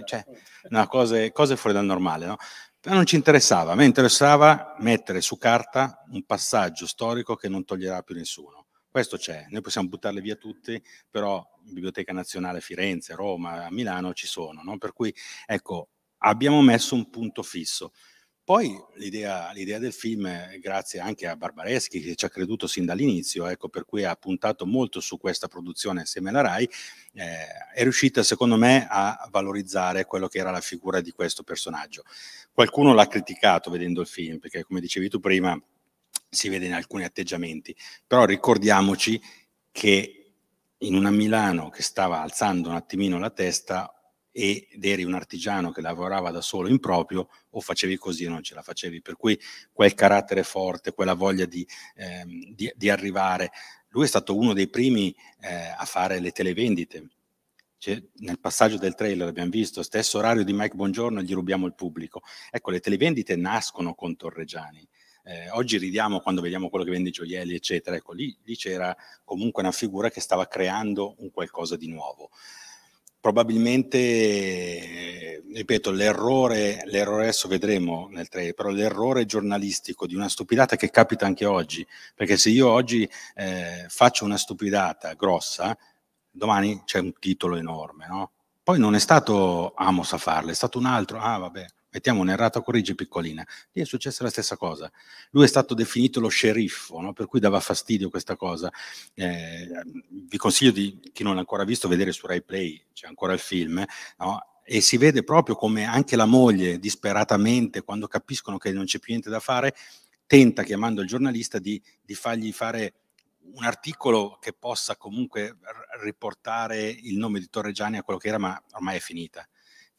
cioè no, cose, cose fuori dal normale, no? Però non ci interessava, a me interessava mettere su carta un passaggio storico che non toglierà più nessuno questo c'è, noi possiamo buttarle via tutte, però in Biblioteca Nazionale Firenze, Roma, Milano ci sono, no? per cui ecco, abbiamo messo un punto fisso. Poi l'idea, l'idea, del film, grazie anche a Barbareschi che ci ha creduto sin dall'inizio, ecco, per cui ha puntato molto su questa produzione insieme alla RAI, eh, è riuscita secondo me a valorizzare quello che era la figura di questo personaggio. Qualcuno l'ha criticato vedendo il film, perché come dicevi tu prima, si vede in alcuni atteggiamenti, però ricordiamoci che in una Milano che stava alzando un attimino la testa ed eri un artigiano che lavorava da solo in proprio o facevi così o non ce la facevi, per cui quel carattere forte, quella voglia di, ehm, di, di arrivare. Lui è stato uno dei primi eh, a fare le televendite, cioè, nel passaggio del trailer abbiamo visto, stesso orario di Mike Bongiorno, gli rubiamo il pubblico. Ecco, le televendite nascono con Torreggiani eh, oggi ridiamo quando vediamo quello che vende i gioielli, eccetera. Ecco, lì, lì c'era comunque una figura che stava creando un qualcosa di nuovo probabilmente, eh, ripeto, l'errore, l'errore adesso vedremo nel 3, però l'errore giornalistico di una stupidata che capita anche oggi, perché se io oggi eh, faccio una stupidata grossa, domani c'è un titolo enorme, no? Poi non è stato Amos a farla, è stato un altro, ah vabbè mettiamo un'errata corrige piccolina, lì è successa la stessa cosa. Lui è stato definito lo sceriffo, no? per cui dava fastidio questa cosa. Eh, vi consiglio di chi non l'ha ancora visto vedere su Rai Play, c'è ancora il film, no? e si vede proprio come anche la moglie, disperatamente, quando capiscono che non c'è più niente da fare, tenta, chiamando il giornalista, di, di fargli fare un articolo che possa comunque riportare il nome di Torre Gianni a quello che era, ma ormai è finita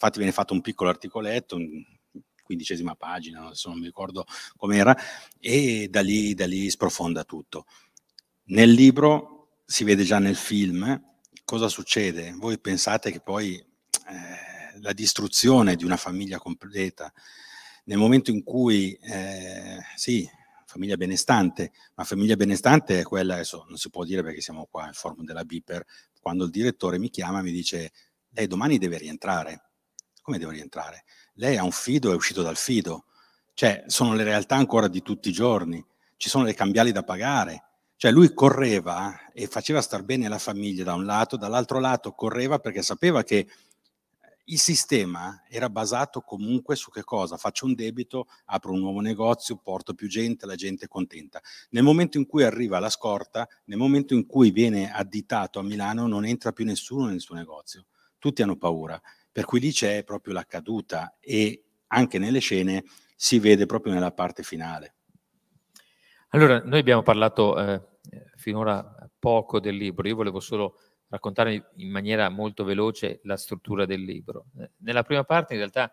Infatti viene fatto un piccolo articoletto, un, quindicesima pagina, adesso non mi ricordo com'era, e da lì, da lì sprofonda tutto. Nel libro si vede già nel film cosa succede. Voi pensate che poi eh, la distruzione di una famiglia completa, nel momento in cui, eh, sì, famiglia benestante, ma famiglia benestante è quella, adesso non si può dire perché siamo qua in forum della Biper, quando il direttore mi chiama e mi dice, lei domani deve rientrare, come devo rientrare? Lei ha un fido, è uscito dal fido. Cioè, sono le realtà ancora di tutti i giorni. Ci sono le cambiali da pagare. Cioè, lui correva e faceva star bene la famiglia da un lato, dall'altro lato correva perché sapeva che il sistema era basato comunque su che cosa? Faccio un debito, apro un nuovo negozio, porto più gente, la gente è contenta. Nel momento in cui arriva la scorta, nel momento in cui viene additato a Milano, non entra più nessuno nel suo negozio. Tutti hanno paura. Per cui lì c'è proprio la caduta e anche nelle scene si vede proprio nella parte finale. Allora, noi abbiamo parlato eh, finora poco del libro, io volevo solo raccontarvi in maniera molto veloce la struttura del libro. Eh, nella prima parte in realtà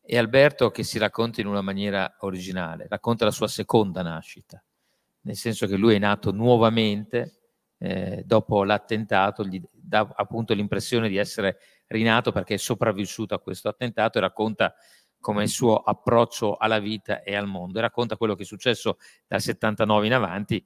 è Alberto che si racconta in una maniera originale, racconta la sua seconda nascita, nel senso che lui è nato nuovamente eh, dopo l'attentato gli dà appunto l'impressione di essere rinato perché è sopravvissuto a questo attentato e racconta come il suo approccio alla vita e al mondo e racconta quello che è successo dal 79 in avanti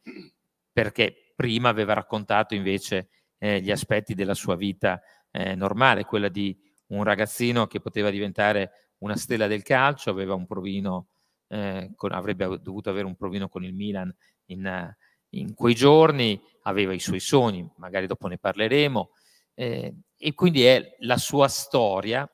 perché prima aveva raccontato invece eh, gli aspetti della sua vita eh, normale, quella di un ragazzino che poteva diventare una stella del calcio, aveva un provino, eh, con, avrebbe dovuto avere un provino con il Milan in, in quei giorni, aveva i suoi sogni, magari dopo ne parleremo, eh, e quindi è la sua storia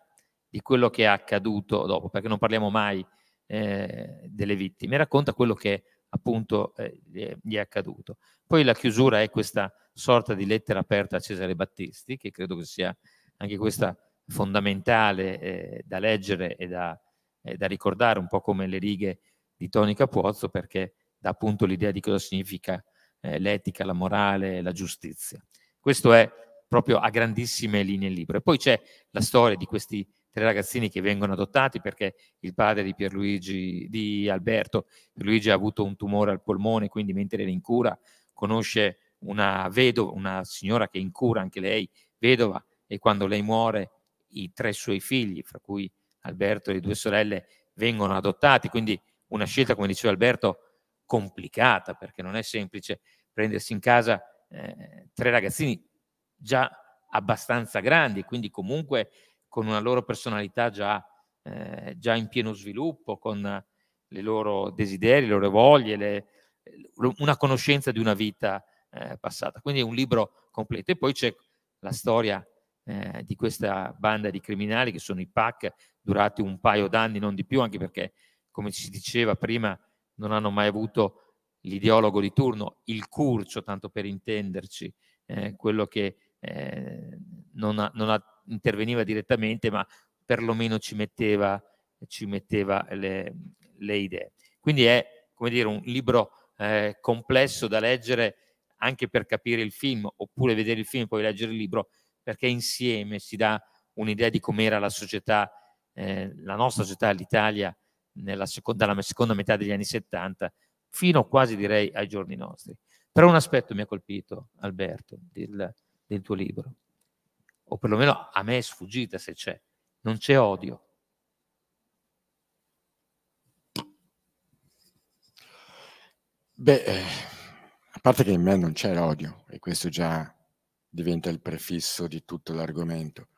di quello che è accaduto dopo, perché non parliamo mai eh, delle vittime, racconta quello che appunto eh, gli è accaduto. Poi la chiusura è questa sorta di lettera aperta a Cesare Battisti, che credo che sia anche questa fondamentale eh, da leggere e da, eh, da, ricordare, un po' come le righe di Toni Capuozzo, perché da appunto l'idea di cosa significa eh, l'etica, la morale, la giustizia. Questo è proprio a grandissime linee il libro. E poi c'è la storia di questi tre ragazzini che vengono adottati perché il padre di Pierluigi, di Alberto, Pierluigi ha avuto un tumore al polmone, quindi mentre era in cura conosce una vedova, una signora che è in cura anche lei, vedova, e quando lei muore i tre suoi figli, fra cui Alberto e le due sorelle, vengono adottati, quindi una scelta, come diceva Alberto, complicata, perché non è semplice prendersi in casa eh, tre ragazzini già abbastanza grandi, quindi comunque con una loro personalità già, eh, già in pieno sviluppo, con i loro desideri, le loro voglie, le, una conoscenza di una vita eh, passata. Quindi è un libro completo. E poi c'è la storia eh, di questa banda di criminali che sono i PAC, durati un paio d'anni, non di più, anche perché, come si diceva prima, non hanno mai avuto l'ideologo di turno, il curcio, tanto per intenderci, eh, quello che eh, non, ha, non ha, interveniva direttamente, ma perlomeno ci metteva, ci metteva le, le, idee. Quindi è, come dire, un libro eh, complesso da leggere anche per capire il film, oppure vedere il film e poi leggere il libro, perché insieme si dà un'idea di com'era la società, eh, la nostra società, l'Italia, nella seconda, dalla seconda metà degli anni 70 fino quasi direi ai giorni nostri. Però un aspetto mi ha colpito, Alberto, del, del tuo libro, o perlomeno a me è sfuggita se c'è, non c'è odio. Beh, eh, a parte che in me non c'è odio, e questo già diventa il prefisso di tutto l'argomento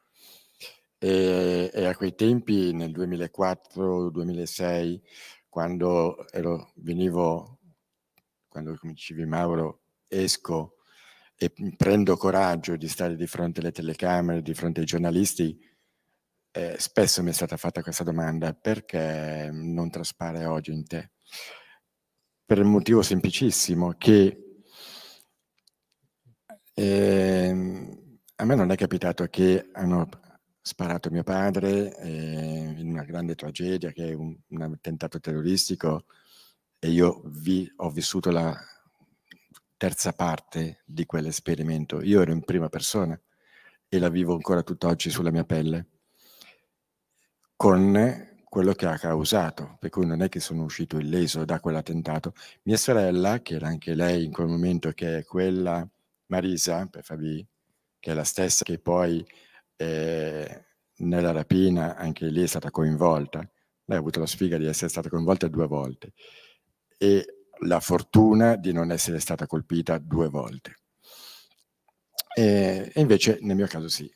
e, e a quei tempi, nel 2004-2006, quando ero, venivo, quando come dicevi Mauro, esco e prendo coraggio di stare di fronte alle telecamere, di fronte ai giornalisti, eh, spesso mi è stata fatta questa domanda, perché non traspare oggi in te? Per un motivo semplicissimo che eh, a me non è capitato che hanno, sparato mio padre eh, in una grande tragedia che è un, un attentato terroristico e io vi, ho vissuto la terza parte di quell'esperimento. Io ero in prima persona e la vivo ancora tutt'oggi sulla mia pelle con quello che ha causato, per cui non è che sono uscito illeso da quell'attentato. Mia sorella, che era anche lei in quel momento, che è quella Marisa, per farvi, che è la stessa che poi e nella rapina anche lì è stata coinvolta. Lei ha avuto la sfiga di essere stata coinvolta due volte e la fortuna di non essere stata colpita due volte. E, e invece nel mio caso sì.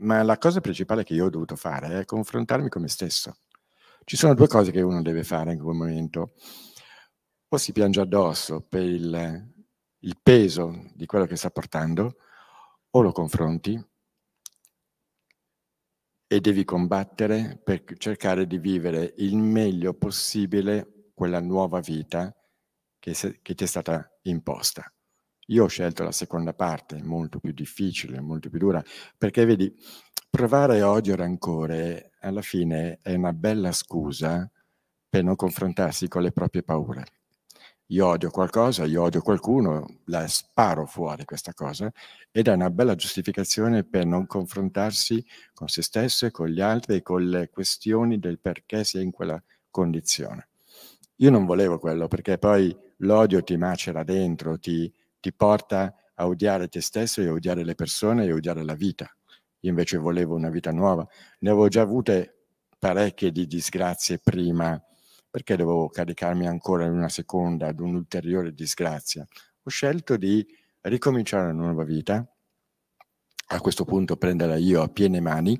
Ma la cosa principale che io ho dovuto fare è confrontarmi con me stesso. Ci sono due cose che uno deve fare in quel momento. O si piange addosso per il, il peso di quello che sta portando, o lo confronti e devi combattere per cercare di vivere il meglio possibile quella nuova vita che, se, che ti è stata imposta. Io ho scelto la seconda parte, molto più difficile, molto più dura, perché vedi, provare odio e rancore alla fine è una bella scusa per non confrontarsi con le proprie paure io odio qualcosa, io odio qualcuno, la sparo fuori questa cosa ed è una bella giustificazione per non confrontarsi con se stesso e con gli altri e con le questioni del perché si è in quella condizione. Io non volevo quello perché poi l'odio ti macera dentro, ti, ti porta a odiare te stesso e a odiare le persone e a odiare la vita. Io invece volevo una vita nuova. Ne avevo già avute parecchie di disgrazie prima perché dovevo caricarmi ancora in una seconda, ad un'ulteriore disgrazia? Ho scelto di ricominciare una nuova vita, a questo punto prenderla io a piene mani,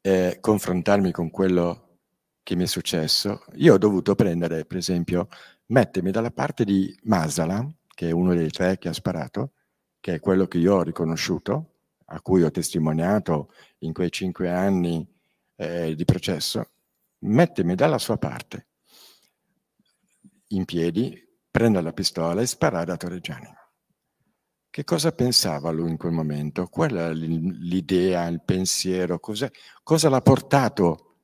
eh, confrontarmi con quello che mi è successo. Io ho dovuto prendere, per esempio, mettermi dalla parte di Masala, che è uno dei tre che ha sparato, che è quello che io ho riconosciuto, a cui ho testimoniato in quei cinque anni eh, di processo, mettimi dalla sua parte, in piedi, prenda la pistola e sparare a Torreggiani. Che cosa pensava lui in quel momento? Qual è l'idea, il pensiero? Cosa, cosa l'ha portato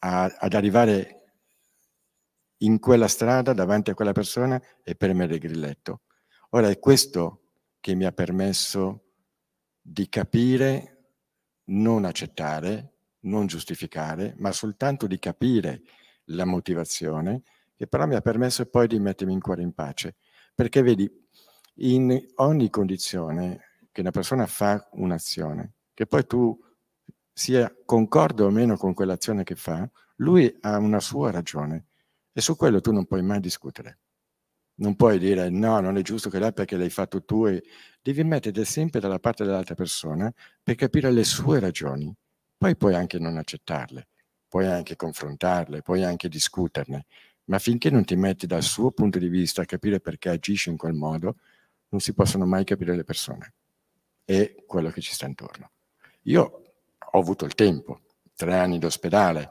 a, ad arrivare in quella strada davanti a quella persona e premere il grilletto? Ora è questo che mi ha permesso di capire, non accettare, non giustificare, ma soltanto di capire la motivazione, che però mi ha permesso poi di mettermi in cuore in pace. Perché vedi, in ogni condizione che una persona fa un'azione, che poi tu sia concordo o meno con quell'azione che fa, lui ha una sua ragione e su quello tu non puoi mai discutere. Non puoi dire no, non è giusto che l'hai perché l'hai fatto tu e devi metterti sempre dalla parte dell'altra persona per capire le sue ragioni poi puoi anche non accettarle, puoi anche confrontarle, puoi anche discuterne, ma finché non ti metti dal suo punto di vista a capire perché agisci in quel modo, non si possono mai capire le persone e quello che ci sta intorno. Io ho avuto il tempo, tre anni d'ospedale,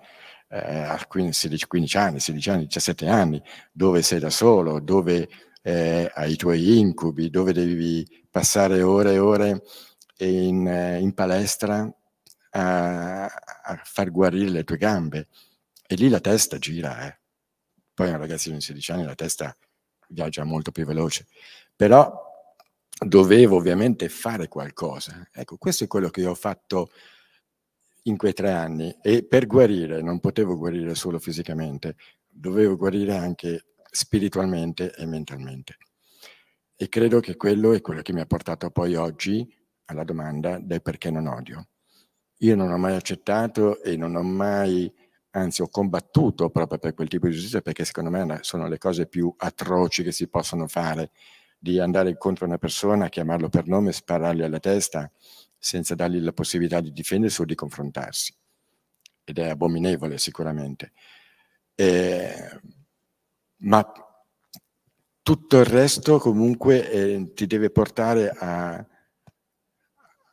eh, 15, 15 anni, 16 anni, 17 anni, dove sei da solo, dove eh, hai i tuoi incubi, dove devi passare ore e ore in, eh, in palestra a, a far guarire le tue gambe. E lì la testa gira, eh. Poi un ragazzo di 16 anni la testa viaggia molto più veloce. Però dovevo ovviamente fare qualcosa. Ecco, questo è quello che io ho fatto in quei tre anni e per guarire non potevo guarire solo fisicamente, dovevo guarire anche spiritualmente e mentalmente. E credo che quello è quello che mi ha portato poi oggi alla domanda del perché non odio. Io non ho mai accettato e non ho mai, anzi ho combattuto proprio per quel tipo di giustizia perché secondo me sono le cose più atroci che si possono fare, di andare contro una persona, chiamarlo per nome, sparargli alla testa senza dargli la possibilità di difendersi o di confrontarsi. Ed è abominevole sicuramente. Eh, ma tutto il resto comunque eh, ti deve portare a,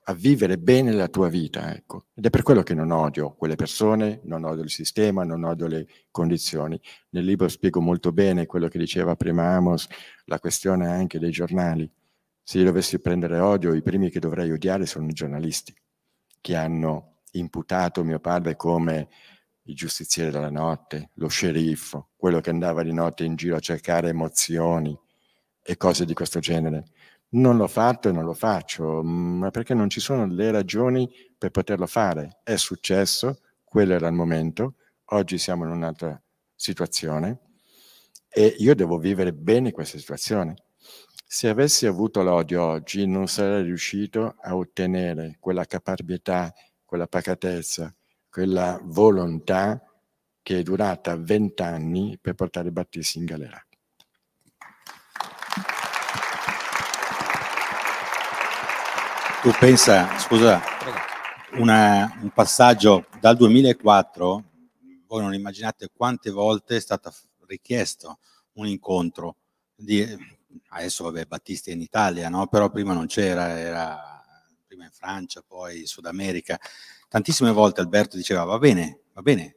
a vivere bene la tua vita, ecco. Ed è per quello che non odio quelle persone, non odio il sistema, non odio le condizioni. Nel libro spiego molto bene quello che diceva prima Amos, la questione anche dei giornali. Se io dovessi prendere odio, i primi che dovrei odiare sono i giornalisti, che hanno imputato mio padre come il giustiziere della notte, lo sceriffo, quello che andava di notte in giro a cercare emozioni e cose di questo genere non l'ho fatto e non lo faccio, mm, ma perché non ci sono le ragioni per poterlo fare. È successo, quello era il momento, oggi siamo in un'altra situazione e io devo vivere bene questa situazione. Se avessi avuto l'odio oggi non sarei riuscito a ottenere quella caparbietà, quella pacatezza, quella volontà che è durata vent'anni per portare Battisti in galera. tu pensa, scusa, una, un passaggio dal 2004, voi non immaginate quante volte è stato richiesto un incontro. Di, adesso vabbè, Battisti è in Italia, no? però prima non c'era, era prima in Francia, poi in Sud America. Tantissime volte Alberto diceva va bene, va bene,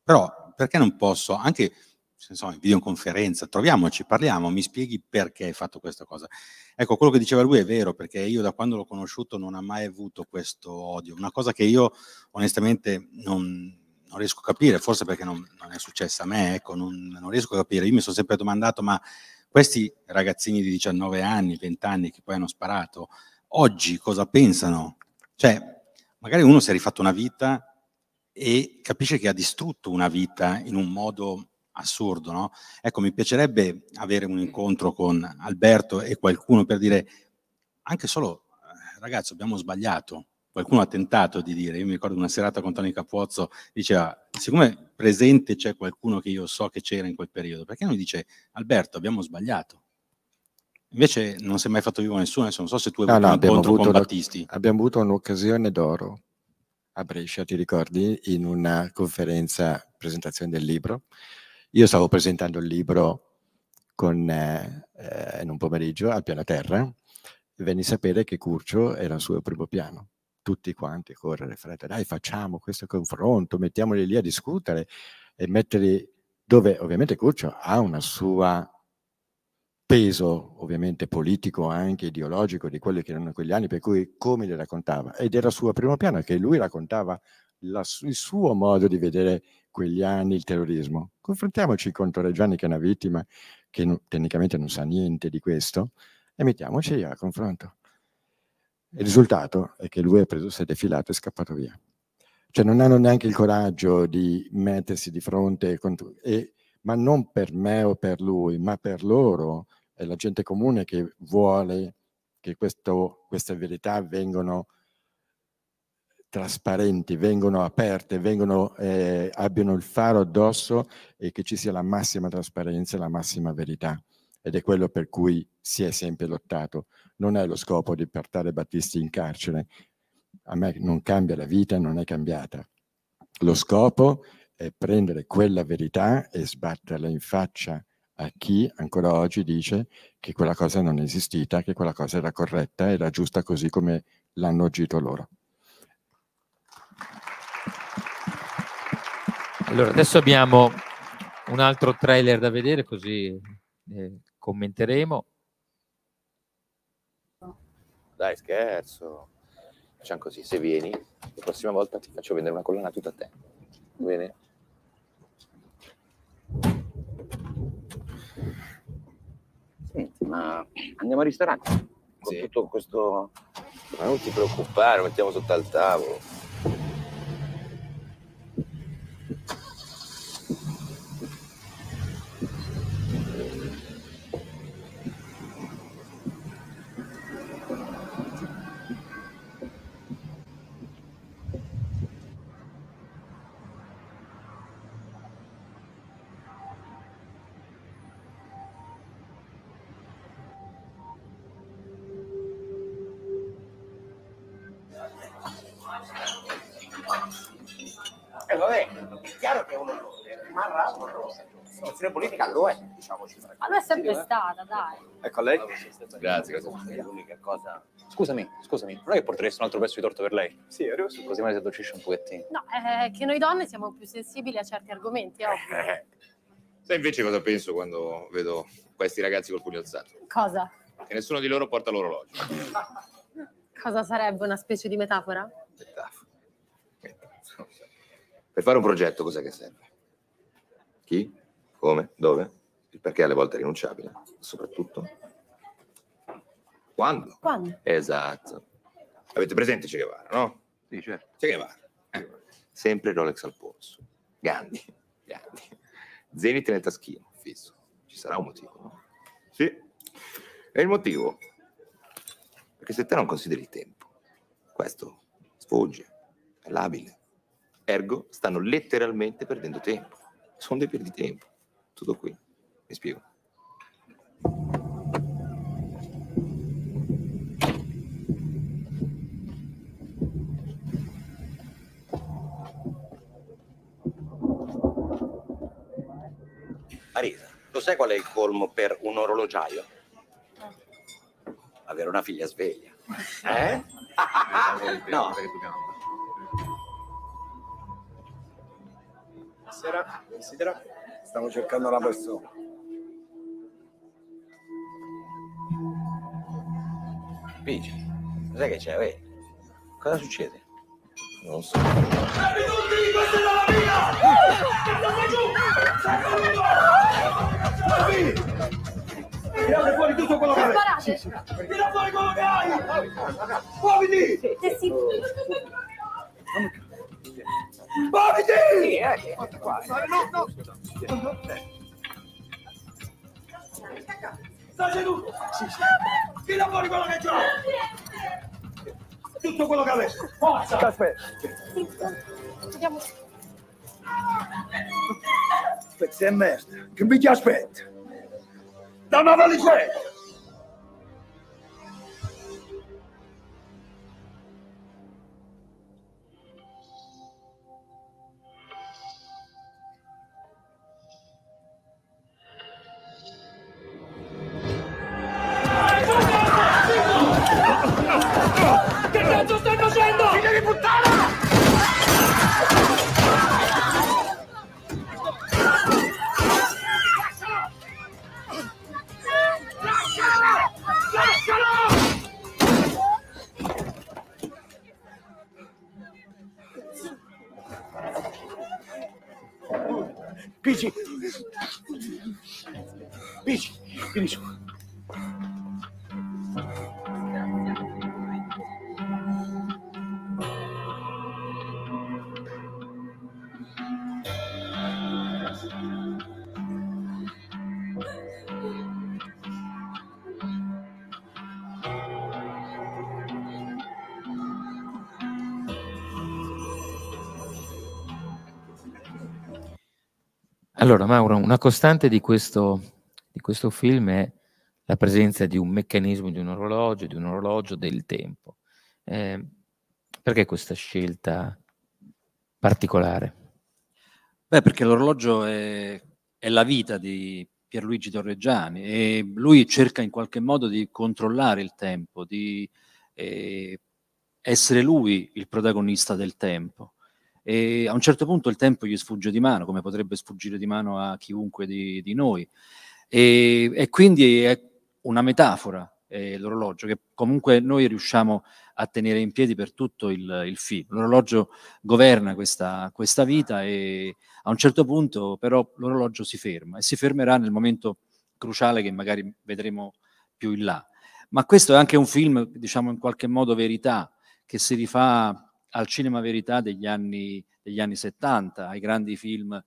però perché non posso, anche so, in videoconferenza, troviamoci, parliamo, mi spieghi perché hai fatto questa cosa. Ecco, quello che diceva lui è vero, perché io da quando l'ho conosciuto non ha mai avuto questo odio, una cosa che io onestamente non, non riesco a capire, forse perché non, non è successa a me, ecco, non, non riesco a capire. Io mi sono sempre domandato, ma questi ragazzini di 19 anni, 20 anni che poi hanno sparato, oggi cosa pensano? Cioè, magari uno si è rifatto una vita e capisce che ha distrutto una vita in un modo assurdo, no? Ecco, mi piacerebbe avere un incontro con Alberto e qualcuno per dire anche solo eh, ragazzi abbiamo sbagliato. Qualcuno ha tentato di dire, io mi ricordo una serata con Tony Capuozzo, diceva, siccome presente c'è qualcuno che io so che c'era in quel periodo, perché non dice, Alberto, abbiamo sbagliato? Invece non si è mai fatto vivo nessuno, adesso non so se tu hai no, avuto no, un incontro avuto con Battisti. Abbiamo avuto un'occasione d'oro a Brescia, ti ricordi, in una conferenza, presentazione del libro, io stavo presentando il libro con, eh, in un pomeriggio al piano terra, venni a sapere che Curcio era al suo primo piano. Tutti quanti correre, frate, dai facciamo questo confronto, mettiamoli lì a discutere e metterli dove ovviamente Curcio ha un suo peso ovviamente politico, anche ideologico, di quelli che erano quegli anni, per cui come li raccontava. Ed era suo primo piano che lui raccontava la, il suo modo di vedere quegli anni il terrorismo. Confrontiamoci con Torreggiani che è una vittima che no, tecnicamente non sa niente di questo e mettiamoci a confronto. Il risultato è che lui ha preso si è defilato e scappato via. Cioè non hanno neanche il coraggio di mettersi di fronte, e, ma non per me o per lui, ma per loro, è la gente comune che vuole che questo, queste verità vengano trasparenti, vengono aperte, vengono, eh, abbiano il faro addosso e che ci sia la massima trasparenza e la massima verità. Ed è quello per cui si è sempre lottato. Non è lo scopo di portare Battisti in carcere. A me non cambia la vita, non è cambiata. Lo scopo è prendere quella verità e sbatterla in faccia a chi ancora oggi dice che quella cosa non è esistita, che quella cosa era corretta, era giusta così come l'hanno agito loro. Allora, adesso abbiamo un altro trailer da vedere, così eh, commenteremo. Dai, scherzo. Facciamo così, se vieni, la prossima volta ti faccio vendere una collana tutta a te. Bene? Senti, ma andiamo al ristorante? Con sì. tutto questo... Ma non ti preoccupare, mettiamo sotto al tavolo. tecnica lo è, diciamoci. Ma lo è sempre sì, stata, eh. dai. Ecco, lei. Grazie, grazie. L'unica cosa. Scusami, scusami, non è che porteresti un altro pezzo di torto per lei? Sì, è io. Così magari si addolcisce un pochettino. No, è eh, che noi donne siamo più sensibili a certi argomenti, ovvio. Eh, Sai invece cosa penso quando vedo questi ragazzi col pugno alzato? Cosa? Che nessuno di loro porta l'orologio. cosa sarebbe una specie di metafora? Metafora. Per fare un progetto cosa che serve? Chi? come, dove, il perché alle volte è rinunciabile, soprattutto. Quando? Quando? Esatto. Avete presente Che Guevara, no? Sì, certo. Che Guevara. Eh. Sempre Rolex al polso. Gandhi, Gandhi. Zenit nel taschino, fisso. Ci sarà un motivo, no? Sì. E il motivo? Perché se te non consideri il tempo, questo sfugge, è labile. Ergo, stanno letteralmente perdendo tempo. Sono dei tempo. Tutto qui, mi spiego. Marisa, lo sai qual è il colmo per un orologiaio? Eh. Avere una figlia sveglia. Eh? eh? no. Buonasera, considera. Stiamo cercando una persona. Pigi, cos'è che c'è? Vedi? Cosa succede? Non so. Fermi tutti, questa è la mia! Cazzo giù! Fermi! Tirate fuori tutto quello che hai! Sì, sì. Tira fuori quello che hai! Muoviti! Sì, sì. Muoviti! Sì, eh. eh. No, no, Sta seduto! Sì, sì. Tira fuori quello che c'è! Tutto quello che avete! Forza! Aspetta! Vediamo. Pezzo di merda! Che mi ti aspetta? Dammi la valigetta! Allora, Mauro, una costante di questo, di questo film è la presenza di un meccanismo di un orologio, di un orologio del tempo. Eh, perché questa scelta particolare? Beh, perché l'orologio è, è, la vita di Pierluigi Torreggiani e lui cerca in qualche modo di controllare il tempo, di eh, essere lui il protagonista del tempo. E a un certo punto il tempo gli sfugge di mano, come potrebbe sfuggire di mano a chiunque di, di noi. E, e, quindi è una metafora eh, l'orologio che comunque noi riusciamo a tenere in piedi per tutto il, il film. L'orologio governa questa, questa vita e a un certo punto però l'orologio si ferma e si fermerà nel momento cruciale che magari vedremo più in là. Ma questo è anche un film, diciamo in qualche modo verità, che si rifà al cinema verità degli anni, degli anni 70, ai grandi film,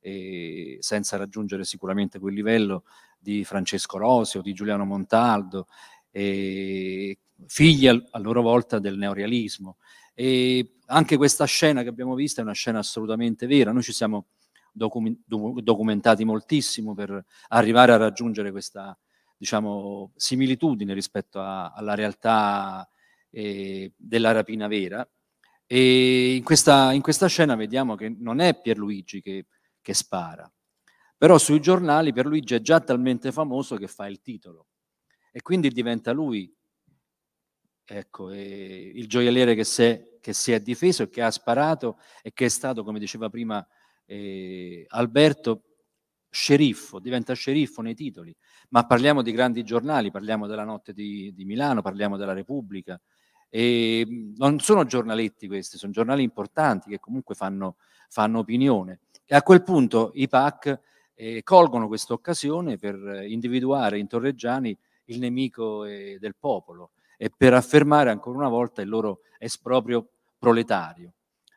eh, senza raggiungere sicuramente quel livello di Francesco Rosio, di Giuliano Montaldo, eh, figli al, a loro volta del neorealismo. E anche questa scena che abbiamo visto è una scena assolutamente vera, noi ci siamo documentati moltissimo per arrivare a raggiungere questa diciamo, similitudine rispetto a, alla realtà eh, della rapina vera e in questa, in questa scena vediamo che non è Pierluigi che, che spara, però sui giornali Pierluigi è già talmente famoso che fa il titolo e quindi diventa lui ecco, il gioielliere che si, è, che si, è, difeso e che ha sparato e che è stato, come diceva prima eh, Alberto, sceriffo, diventa sceriffo nei titoli, ma parliamo di grandi giornali, parliamo della Notte di, di Milano, parliamo della Repubblica, e mhmm, non sono giornaletti questi, sono giornali importanti che comunque fanno, fanno opinione. E a quel punto i PAC eh, colgono questa occasione per individuare in Torreggiani il nemico eh, del popolo e per affermare ancora una volta il loro esproprio proletario.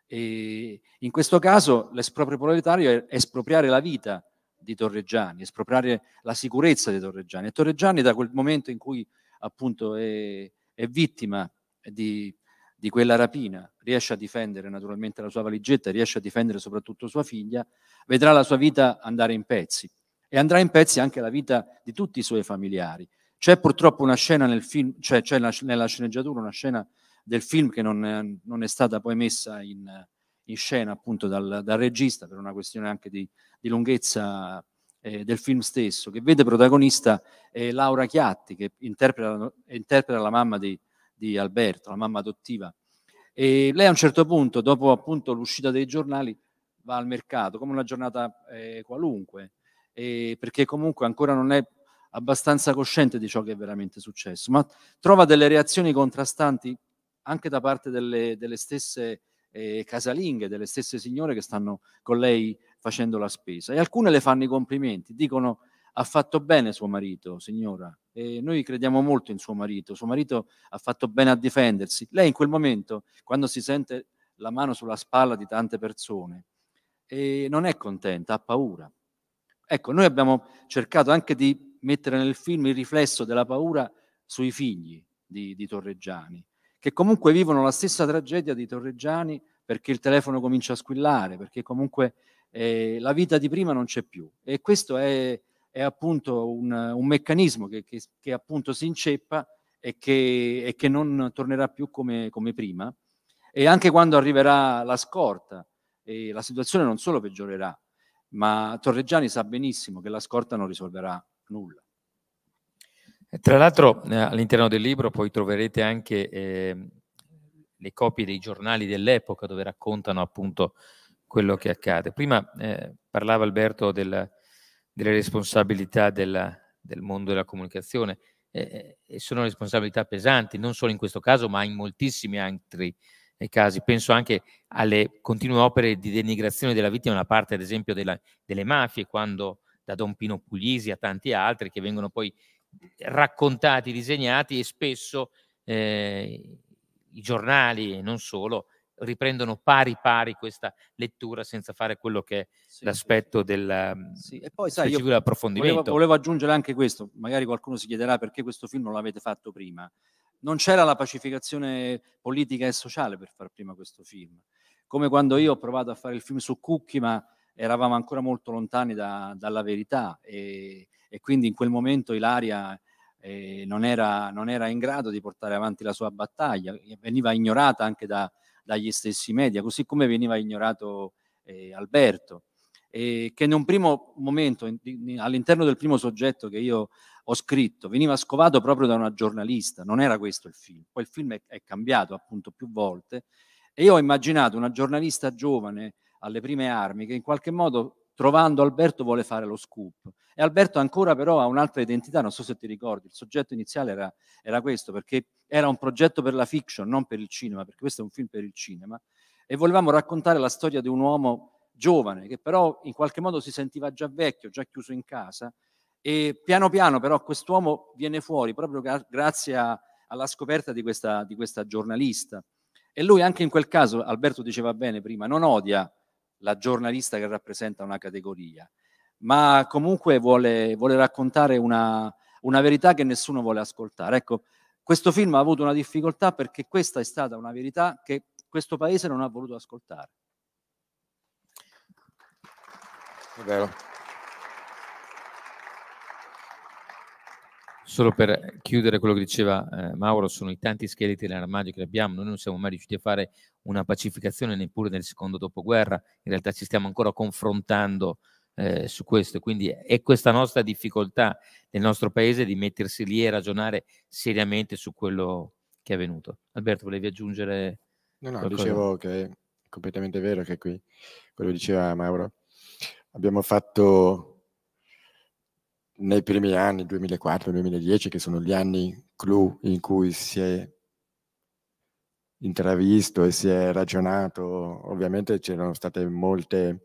E in questo caso l'esproprio proletario è espropriare la vita di Torreggiani, espropriare la sicurezza di Torreggiani. E Torreggiani da quel momento in cui appunto è, è vittima di, di quella rapina, riesce a difendere naturalmente la sua valigetta, riesce a difendere soprattutto sua figlia, vedrà la sua vita andare in pezzi e andrà in pezzi anche la vita di tutti i suoi familiari. C'è purtroppo una scena nel film, cioè c'è la, nella sceneggiatura una scena del film che non, è, non è stata poi messa in, in scena appunto dal, dal, regista per una questione anche di, di lunghezza eh, del film stesso, che vede protagonista eh, Laura Chiatti che interpreta, interpreta la mamma di, di Alberto, la mamma adottiva. E lei a un certo punto, dopo appunto l'uscita dei giornali, va al mercato, come una giornata eh, qualunque, e perché comunque ancora non è abbastanza cosciente di ciò che è veramente successo, ma trova delle reazioni contrastanti anche da parte delle, delle stesse eh, casalinghe, delle stesse signore che stanno con lei facendo la spesa. E alcune le fanno i complimenti, dicono ha fatto bene suo marito, signora. E noi crediamo molto in suo marito. Suo marito ha fatto bene a difendersi. Lei in quel momento, quando si sente la mano sulla spalla di tante persone, e non è contenta, ha paura. Ecco, noi abbiamo cercato anche di mettere nel film il riflesso della paura sui figli di, di Torreggiani, che comunque vivono la stessa tragedia di Torreggiani perché il telefono comincia a squillare, perché comunque eh, la vita di prima non c'è più. E questo è, è appunto un, un meccanismo che, che, che, appunto si inceppa e che, e che non tornerà più come, come, prima. E anche quando arriverà la scorta, la situazione non solo peggiorerà, ma Torreggiani sa benissimo che la scorta non risolverà nulla. Tra l'altro eh, all'interno del libro poi troverete anche eh, le copie dei giornali dell'epoca dove raccontano appunto quello che accade. Prima eh, parlava Alberto del, delle responsabilità della, del mondo della comunicazione eh, e sono responsabilità pesanti, non solo in questo caso, ma in moltissimi altri eh, casi. Penso anche alle continue opere di denigrazione della vittima da parte, ad esempio, della, delle mafie, quando da Don Pino Puglisi a tanti altri che vengono poi raccontati, disegnati e spesso eh, i giornali e non solo riprendono pari pari questa lettura senza fare quello che è sì, l'aspetto sì. del ehm, sì. E poi, sai, dell'approfondimento. Volevo, volevo aggiungere anche questo, magari qualcuno si chiederà perché questo film non l'avete fatto prima. Non c'era la pacificazione politica e sociale per far prima questo film. Come quando io ho provato a fare il film su Cucchi, ma eravamo ancora molto lontani da, dalla verità e, e, quindi in quel momento Ilaria eh, non, era, non, era, in grado di portare avanti la sua battaglia, veniva ignorata anche da, dagli stessi media, così come veniva ignorato eh, Alberto. e che in un primo momento, in, in, all'interno del primo soggetto che io ho scritto, veniva scovato proprio da una giornalista, non era questo il film. Poi il film è, è cambiato appunto più volte e io ho immaginato una giornalista giovane alle prime armi che in qualche modo trovando Alberto vuole fare lo scoop. E Alberto ancora però ha un'altra identità, non so se ti ricordi, il soggetto iniziale era, era questo, perché era un progetto per la fiction, non per il cinema, perché questo è un film per il cinema, e volevamo raccontare la storia di un uomo giovane che però in qualche modo si sentiva già vecchio, già chiuso in casa, e piano piano però quest'uomo viene fuori proprio gra- grazie a, alla scoperta di questa, di questa giornalista. E lui anche in quel caso, Alberto diceva bene prima, non odia la giornalista che rappresenta una categoria, ma comunque vuole, vuole raccontare una, una, verità che nessuno vuole ascoltare. Ecco, questo film ha avuto una difficoltà perché questa è stata una verità che questo paese non ha voluto ascoltare. È vero. solo per chiudere quello che diceva eh, Mauro, sono i tanti scheletri nell'armadio che abbiamo, noi non siamo mai riusciti a fare una pacificazione neppure nel secondo dopoguerra, in realtà ci stiamo ancora confrontando eh, su questo, quindi è questa nostra difficoltà nel nostro paese di mettersi lì e ragionare seriamente su quello che è avvenuto. Alberto, volevi aggiungere? No, no, qualcosa? dicevo che è completamente vero che qui, quello che diceva Mauro, abbiamo fatto nei primi anni 2004-2010, che sono gli anni clou in cui si è intravisto e si è ragionato, ovviamente c'erano state molte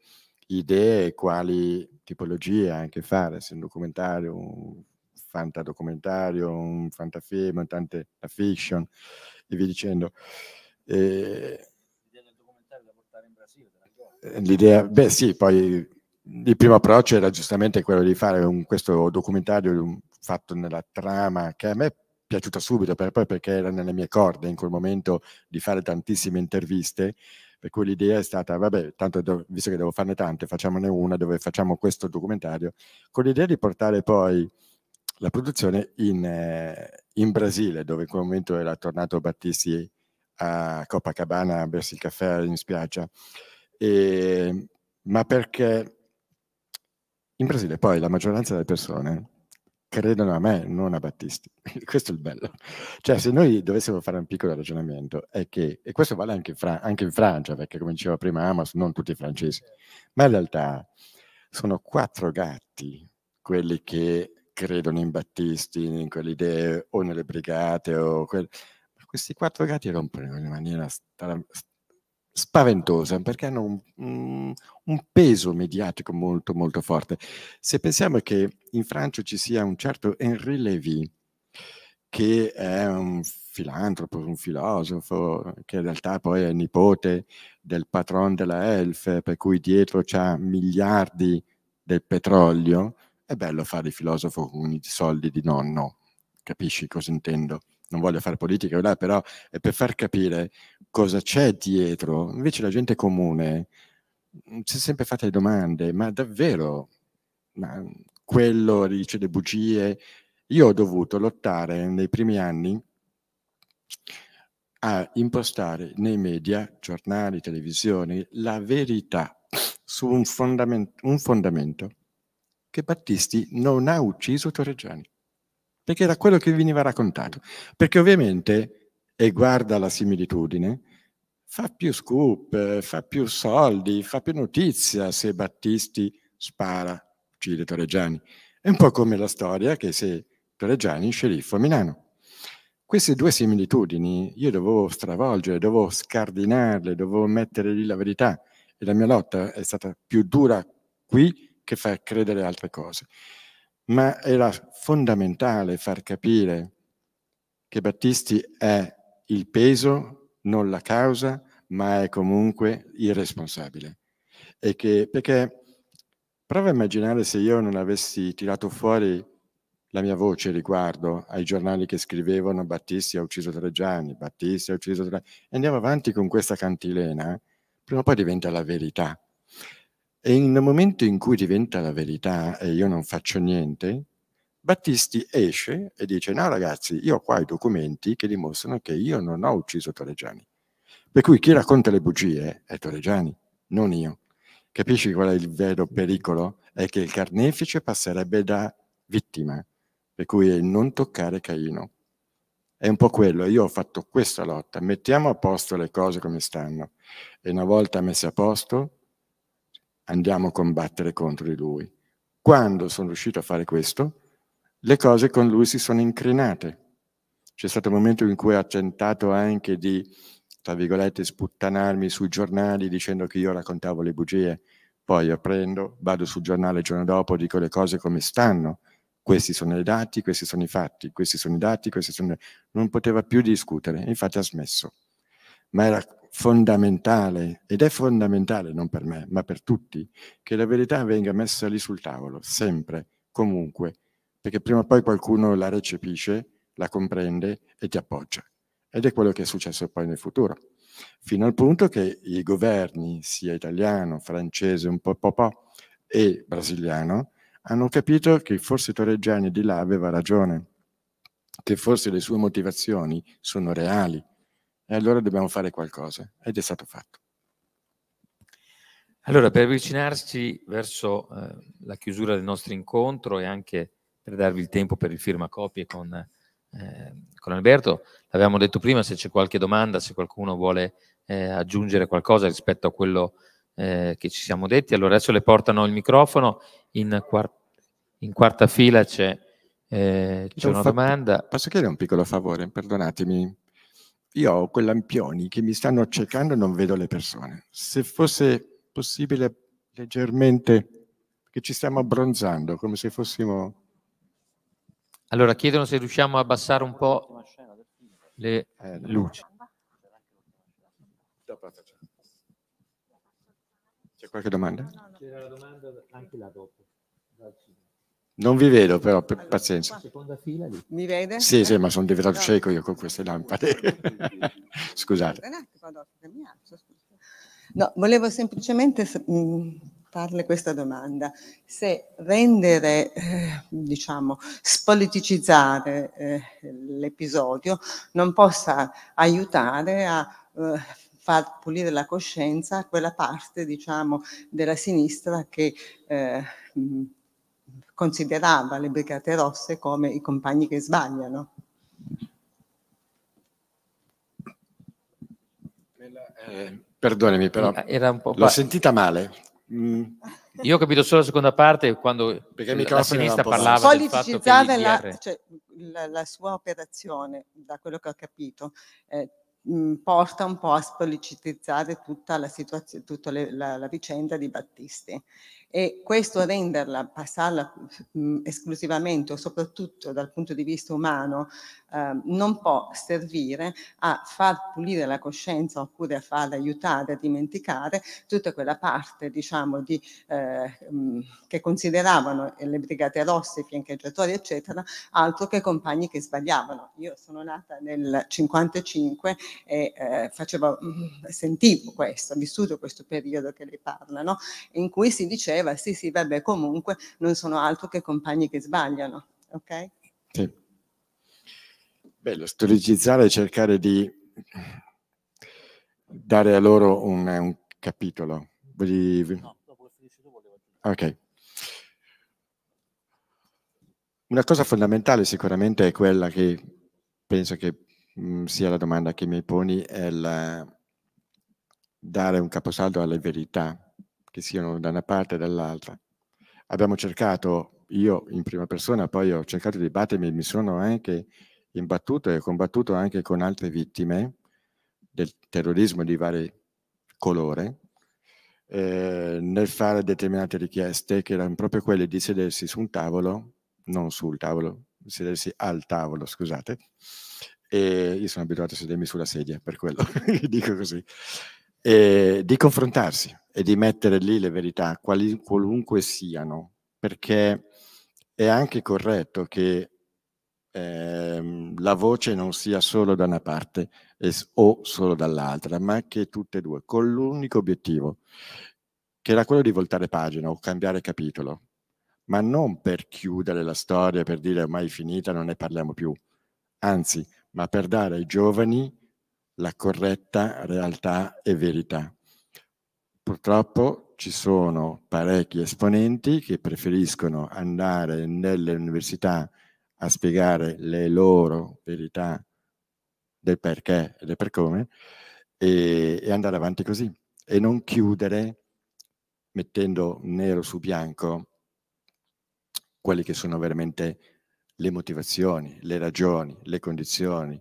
idee quali tipologie anche fare, se un documentario, un fantadocumentario, un fantafilm, tante la fiction e via dicendo. E... L'idea del documentario da portare in Brasile. L'idea, beh sì, poi il primo approccio era giustamente quello di fare un, questo documentario fatto nella trama che a me è piaciuta subito, per, poi perché era nelle mie corde in quel momento di fare tantissime interviste, per cui l'idea è stata, vabbè, tanto visto che devo farne tante, facciamone una dove facciamo questo documentario, con l'idea di portare poi la produzione in, eh, in Brasile, dove in quel momento era tornato Battisti a Copacabana a bersi il caffè in spiaggia. E, ma perché in Brasile poi la maggioranza delle persone credono a me, non a Battisti. questo è il bello. Cioè, se noi dovessimo fare un piccolo ragionamento, è che, e questo vale anche in, Fra- anche in Francia, perché come diceva prima Amos, non tutti i francesi, ma in realtà sono quattro gatti quelli che credono in Battisti, in quelle idee, o nelle brigate, o quel... questi quattro gatti rompono in maniera stra- spaventosa perché hanno un, un, peso mediatico molto molto forte. Se pensiamo che in Francia ci sia un certo Henri Lévy, che è un filantropo, un filosofo, che in realtà poi è nipote del patron della Elf, per cui dietro c'ha miliardi del petrolio, è bello fare il filosofo con i soldi di nonno, capisci cosa intendo? non voglio fare politica, però è per far capire cosa c'è dietro. Invece la gente comune mm, si è sempre fatta le domande, ma davvero ma quello dice le bugie? Io ho dovuto lottare nei primi anni a impostare nei media, giornali, televisioni, la verità su un, fondament- un fondamento che Battisti non ha ucciso Torreggiani perché era quello che veniva raccontato. Perché ovviamente, e guarda la similitudine, fa più scoop, fa più soldi, fa più notizia se Battisti spara, uccide Torreggiani. È un po' come la storia che se Torreggiani sceriffo a Milano. Queste due similitudini io dovevo stravolgere, dovevo scardinarle, dovevo mettere lì la verità e la mia lotta è stata più dura qui che far credere altre cose ma era fondamentale far capire che Battisti è il peso, non la causa, ma è comunque il responsabile. E che, perché prova a immaginare se io non avessi tirato fuori la mia voce riguardo ai giornali che scrivevano Battisti ha ucciso tre Gianni, Battisti ha ucciso tre... e andiamo avanti con questa cantilena, prima o poi diventa la verità. E nel momento in cui diventa la verità e io non faccio niente, Battisti esce e dice no ragazzi, io ho qua i documenti che dimostrano che io non ho ucciso Torreggiani. Per cui chi racconta le bugie è Torreggiani, non io. Capisci qual è il vero pericolo? È che il carnefice passerebbe da vittima, per cui è non toccare Caino. È un po' quello, io ho fatto questa lotta, mettiamo a posto le cose come stanno e una volta messe a posto andiamo a combattere contro di lui. Quando sono riuscito a fare questo, le cose con lui si sono incrinate. C'è stato un momento in cui ha tentato anche di, tra virgolette, sputtanarmi sui giornali dicendo che io raccontavo le bugie. Poi io prendo, vado sul giornale il giorno dopo, dico le cose come stanno. Questi sono i dati, questi sono i fatti, questi sono i dati, questi sono... Non poteva più discutere, infatti ha smesso. Ma era fondamentale, ed è fondamentale non per me, ma per tutti, che la verità venga messa lì sul tavolo, sempre, comunque, perché prima o poi qualcuno la recepisce, la comprende e ti appoggia. Ed è quello che è successo poi nel futuro, fino al punto che i governi, sia italiano, francese, un po' po', po e brasiliano, hanno capito che forse Torreggiani di là aveva ragione, che forse le sue motivazioni sono reali, e allora dobbiamo fare qualcosa ed è stato fatto. Allora, per avvicinarci verso eh, la chiusura del nostro incontro e anche per darvi il tempo per il firma copie con, eh, con Alberto, l'abbiamo detto prima, se c'è qualche domanda, se qualcuno vuole eh, aggiungere qualcosa rispetto a quello eh, che ci siamo detti, allora adesso le portano il microfono, in, quart in quarta fila c'è, eh, una domanda. Posso chiedere un piccolo favore, perdonatemi, io ho quei lampioni che mi stanno accecando e non vedo le persone. Se fosse possibile leggermente, che ci stiamo abbronzando, come se fossimo... Allora, chiedono se riusciamo a abbassare un po' le eh, luci. C'è qualche domanda? C'era la domanda anche la dopo. Dal non vi vedo però, per pazienza. Fila, Mi vede? Sì, sì, ma sono diventato cieco io con queste lampade. Scusate. No, volevo semplicemente mm, farle questa domanda. Se rendere, eh, diciamo, spoliticizzare eh, l'episodio non possa aiutare a eh, far pulire la coscienza a quella parte, diciamo, della sinistra che Eh, mm, considerava le Brigate Rosse come i compagni che sbagliano. Eh, perdonami però, eh, l'ho sentita male. Mm. Io ho capito solo la seconda parte quando Perché il la sinistra parlava del fatto che la, cioè, la, la, sua operazione, da quello che ho capito, eh, mm, porta un po' a spolicizzare tutta la, la vicenda di Battisti e questo renderla, passarla mh, mm, esclusivamente o soprattutto dal punto di vista umano, eh, non può servire a far pulire la coscienza oppure a farla aiutare a dimenticare tutta quella parte, diciamo, di, eh, mh, mm, che consideravano le brigate rosse, i fiancheggiatori, eccetera, altro che compagni che sbagliavano. Io sono nata nel 55 e eh, facevo, mh, mm, sentivo questo, ho vissuto questo periodo che le parlano in cui si diceva diceva, sì sì, vabbè, comunque non sono altro che compagni che sbagliano. Ok? Sì. Bello, storicizzare e cercare di dare a loro un, un capitolo. No, dopo finisci tu volevo Ok. Una cosa fondamentale sicuramente è quella che penso che mm, sia la domanda che mi poni, è la, dare un caposaldo alle verità che siano da una parte e dall'altra. Abbiamo cercato, io in prima persona, poi ho cercato di battermi, mi sono anche imbattuto e combattuto anche con altre vittime del terrorismo di vari colore, eh, nel fare determinate richieste che erano proprio quelle di sedersi su un tavolo, non sul tavolo, sedersi al tavolo, scusate, e io sono abituato a sedermi sulla sedia, per quello che dico così, e di confrontarsi, e di mettere lì le verità, quali, qualunque siano, perché è anche corretto che eh, la voce non sia solo da una parte e, o solo dall'altra, ma che tutte e due, con l'unico obiettivo, che era quello di voltare pagina o cambiare capitolo, ma non per chiudere la storia, per dire ormai è finita, non ne parliamo più, anzi, ma per dare ai giovani la corretta realtà e verità. Purtroppo ci sono parecchi esponenti che preferiscono andare nelle università a spiegare le loro verità del perché e del per come e, e andare avanti così e non chiudere mettendo nero su bianco quelle che sono veramente le motivazioni, le ragioni, le condizioni,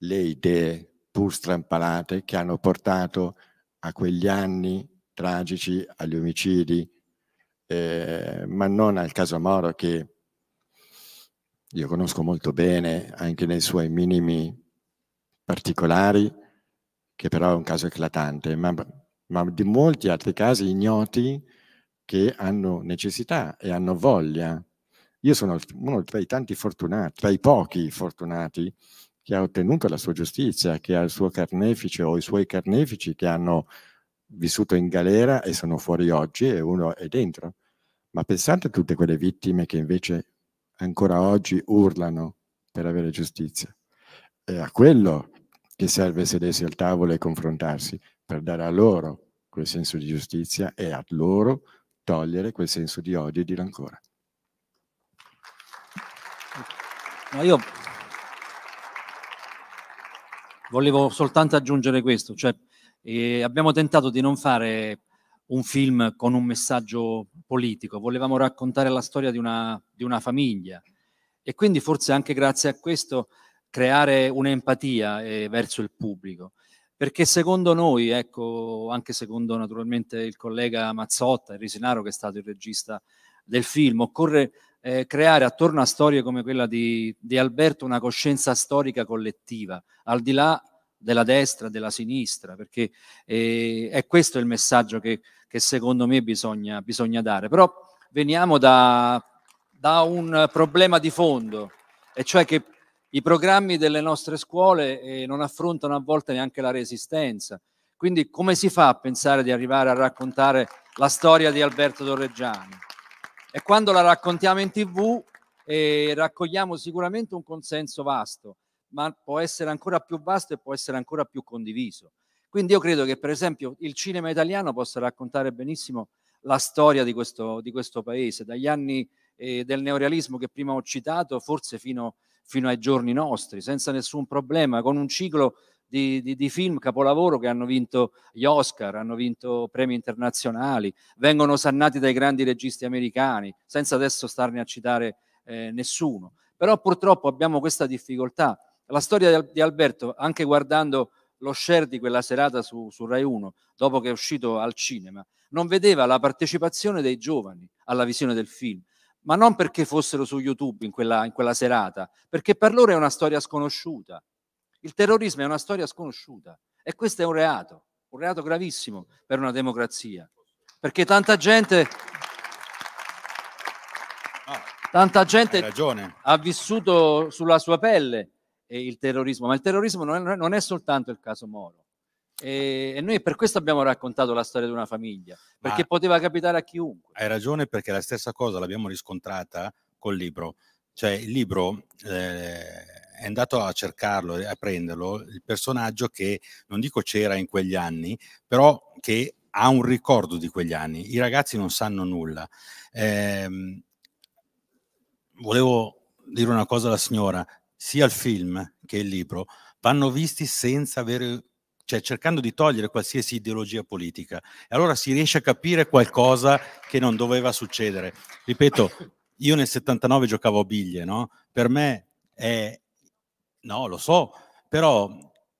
le idee pur strampalate che hanno portato a quegli anni tragici, agli omicidi, eh, ma non al caso Moro che io conosco molto bene anche nei suoi minimi particolari, che però è un caso eclatante, ma, ma di molti altri casi ignoti che hanno necessità e hanno voglia. Io sono uno tra i tanti fortunati, tra i pochi fortunati che ha ottenuto la sua giustizia, che ha il suo carnefice o i suoi carnefici che hanno vissuto in galera e sono fuori oggi e uno è dentro. Ma pensate a tutte quelle vittime che invece ancora oggi urlano per avere giustizia. È a quello che serve sedersi al tavolo e confrontarsi per dare a loro quel senso di giustizia e a loro togliere quel senso di odio e di rancore. No, io volevo soltanto aggiungere questo, cioè e abbiamo tentato di non fare un film con un messaggio politico, volevamo raccontare la storia di una, di una famiglia e quindi forse anche grazie a questo creare un'empatia eh, verso il pubblico. Perché secondo noi, ecco, anche secondo naturalmente il collega Mazzotta, il Risinaro che è stato il regista del film, occorre eh, creare attorno a storie come quella di, di Alberto una coscienza storica collettiva, al di là della destra, della sinistra, perché eh, è questo il messaggio che, che secondo me bisogna, bisogna, dare. Però veniamo da, da un problema di fondo, e cioè che i programmi delle nostre scuole eh, non affrontano a volte neanche la resistenza. Quindi come si fa a pensare di arrivare a raccontare la storia di Alberto Torreggiani? E quando la raccontiamo in tv eh, raccogliamo sicuramente un consenso vasto, ma può essere ancora più vasto e può essere ancora più condiviso. Quindi io credo che per esempio il cinema italiano possa raccontare benissimo la storia di questo, di questo paese, dagli anni eh, del neorealismo che prima ho citato, forse fino, fino, ai giorni nostri, senza nessun problema, con un ciclo di, di, di, film capolavoro che hanno vinto gli Oscar, hanno vinto premi internazionali, vengono sannati dai grandi registi americani, senza adesso starne a citare eh, nessuno. Però purtroppo abbiamo questa difficoltà la storia di Alberto, anche guardando lo share di quella serata su, su Rai 1, dopo che è uscito al cinema, non vedeva la partecipazione dei giovani alla visione del film, ma non perché fossero su YouTube in quella, in quella serata, perché per loro è una storia sconosciuta. Il terrorismo è una storia sconosciuta e questo è un reato, un reato gravissimo per una democrazia, perché tanta gente Tanta gente ha vissuto sulla sua pelle il terrorismo, ma il terrorismo non è, non è soltanto il caso Moro. E, e, noi per questo abbiamo raccontato la storia di una famiglia, perché ma poteva capitare a chiunque. Hai ragione perché la stessa cosa l'abbiamo riscontrata col libro. Cioè il libro eh, è andato a cercarlo, a prenderlo, il personaggio che non dico c'era in quegli anni, però che ha un ricordo di quegli anni. I ragazzi non sanno nulla. Eh, volevo dire una cosa alla signora, sia il film che il libro vanno visti senza avere cioè cercando di togliere qualsiasi ideologia politica. E allora si riesce a capire qualcosa che non doveva succedere. Ripeto, io nel 79 giocavo a biglie, no? Per me è... No, lo so, però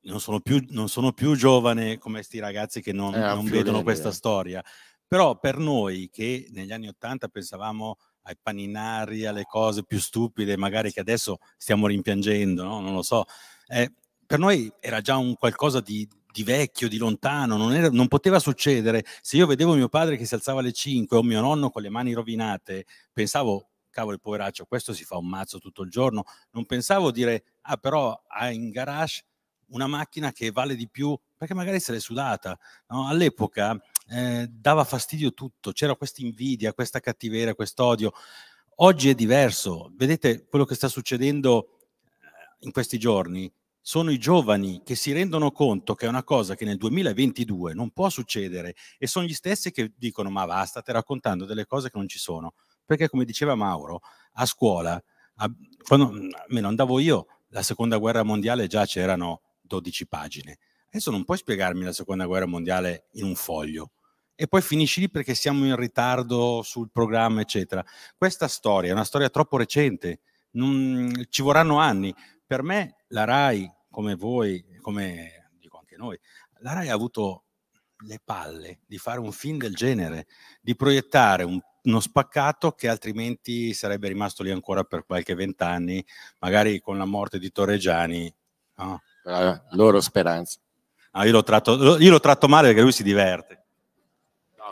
non sono più, non sono più giovane come questi ragazzi che non, eh, non vedono questa storia. Però per noi che negli anni 80 pensavamo ai paninari, alle cose più stupide, magari che adesso stiamo rimpiangendo, no? non lo so. Eh, per noi era già un qualcosa di, di vecchio, di lontano, non, era, non, poteva succedere. Se io vedevo mio padre che si alzava alle 5 o mio nonno con le mani rovinate, pensavo, cavolo, il poveraccio, questo si fa un mazzo tutto il giorno. Non pensavo dire, ah, però ha in garage una macchina che vale di più perché magari se l'è sudata. No? All'epoca eh, dava fastidio tutto, c'era questa invidia, questa cattiveria, quest'odio. Oggi è diverso, vedete quello che sta succedendo eh, in questi giorni, sono i giovani che si rendono conto che è una cosa che nel 2022 non può succedere e sono gli stessi che dicono ma va, state raccontando delle cose che non ci sono, perché come diceva Mauro, a scuola, a, quando almeno andavo io, la seconda guerra mondiale già c'erano 12 pagine. Adesso non puoi spiegarmi la seconda guerra mondiale in un foglio, e poi finisci lì perché siamo in ritardo sul programma, eccetera. Questa storia è una storia troppo recente, non, ci vorranno anni. Per me la RAI, come voi, come dico anche noi, la RAI ha avuto le palle di fare un film del genere, di proiettare un, uno spaccato che altrimenti sarebbe rimasto lì ancora per qualche vent'anni, magari con la morte di Torregiani. No? La loro speranza. No, ah, io, lo tratto, io lo tratto male perché lui si diverte.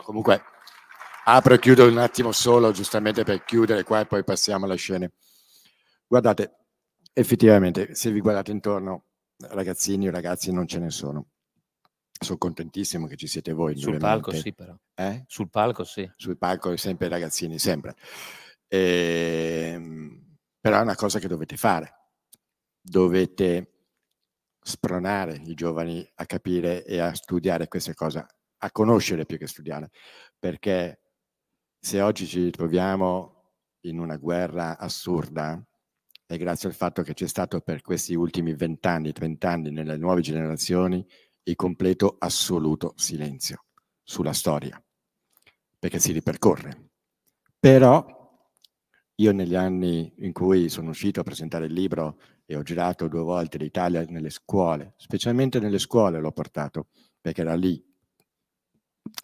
Comunque apro e chiudo un attimo solo, giustamente per chiudere qua e poi passiamo alla scena. Guardate, effettivamente, se vi guardate intorno, ragazzini o ragazzi non ce ne sono. Sono contentissimo che ci siete voi. Sul palco sì, però. Eh? Sul palco sì. Sul palco sempre ragazzini, sempre. E... Ehm, però è una cosa che dovete fare. Dovete spronare i giovani a capire e a studiare queste cose a conoscere più che studiare, perché se oggi ci troviamo in una guerra assurda, è grazie al fatto che c'è stato per questi ultimi vent'anni, trent'anni nelle nuove generazioni il completo assoluto silenzio sulla storia, perché si ripercorre. Però io negli anni in cui sono uscito a presentare il libro e ho girato due volte l'Italia nelle scuole, specialmente nelle scuole l'ho portato, perché era lì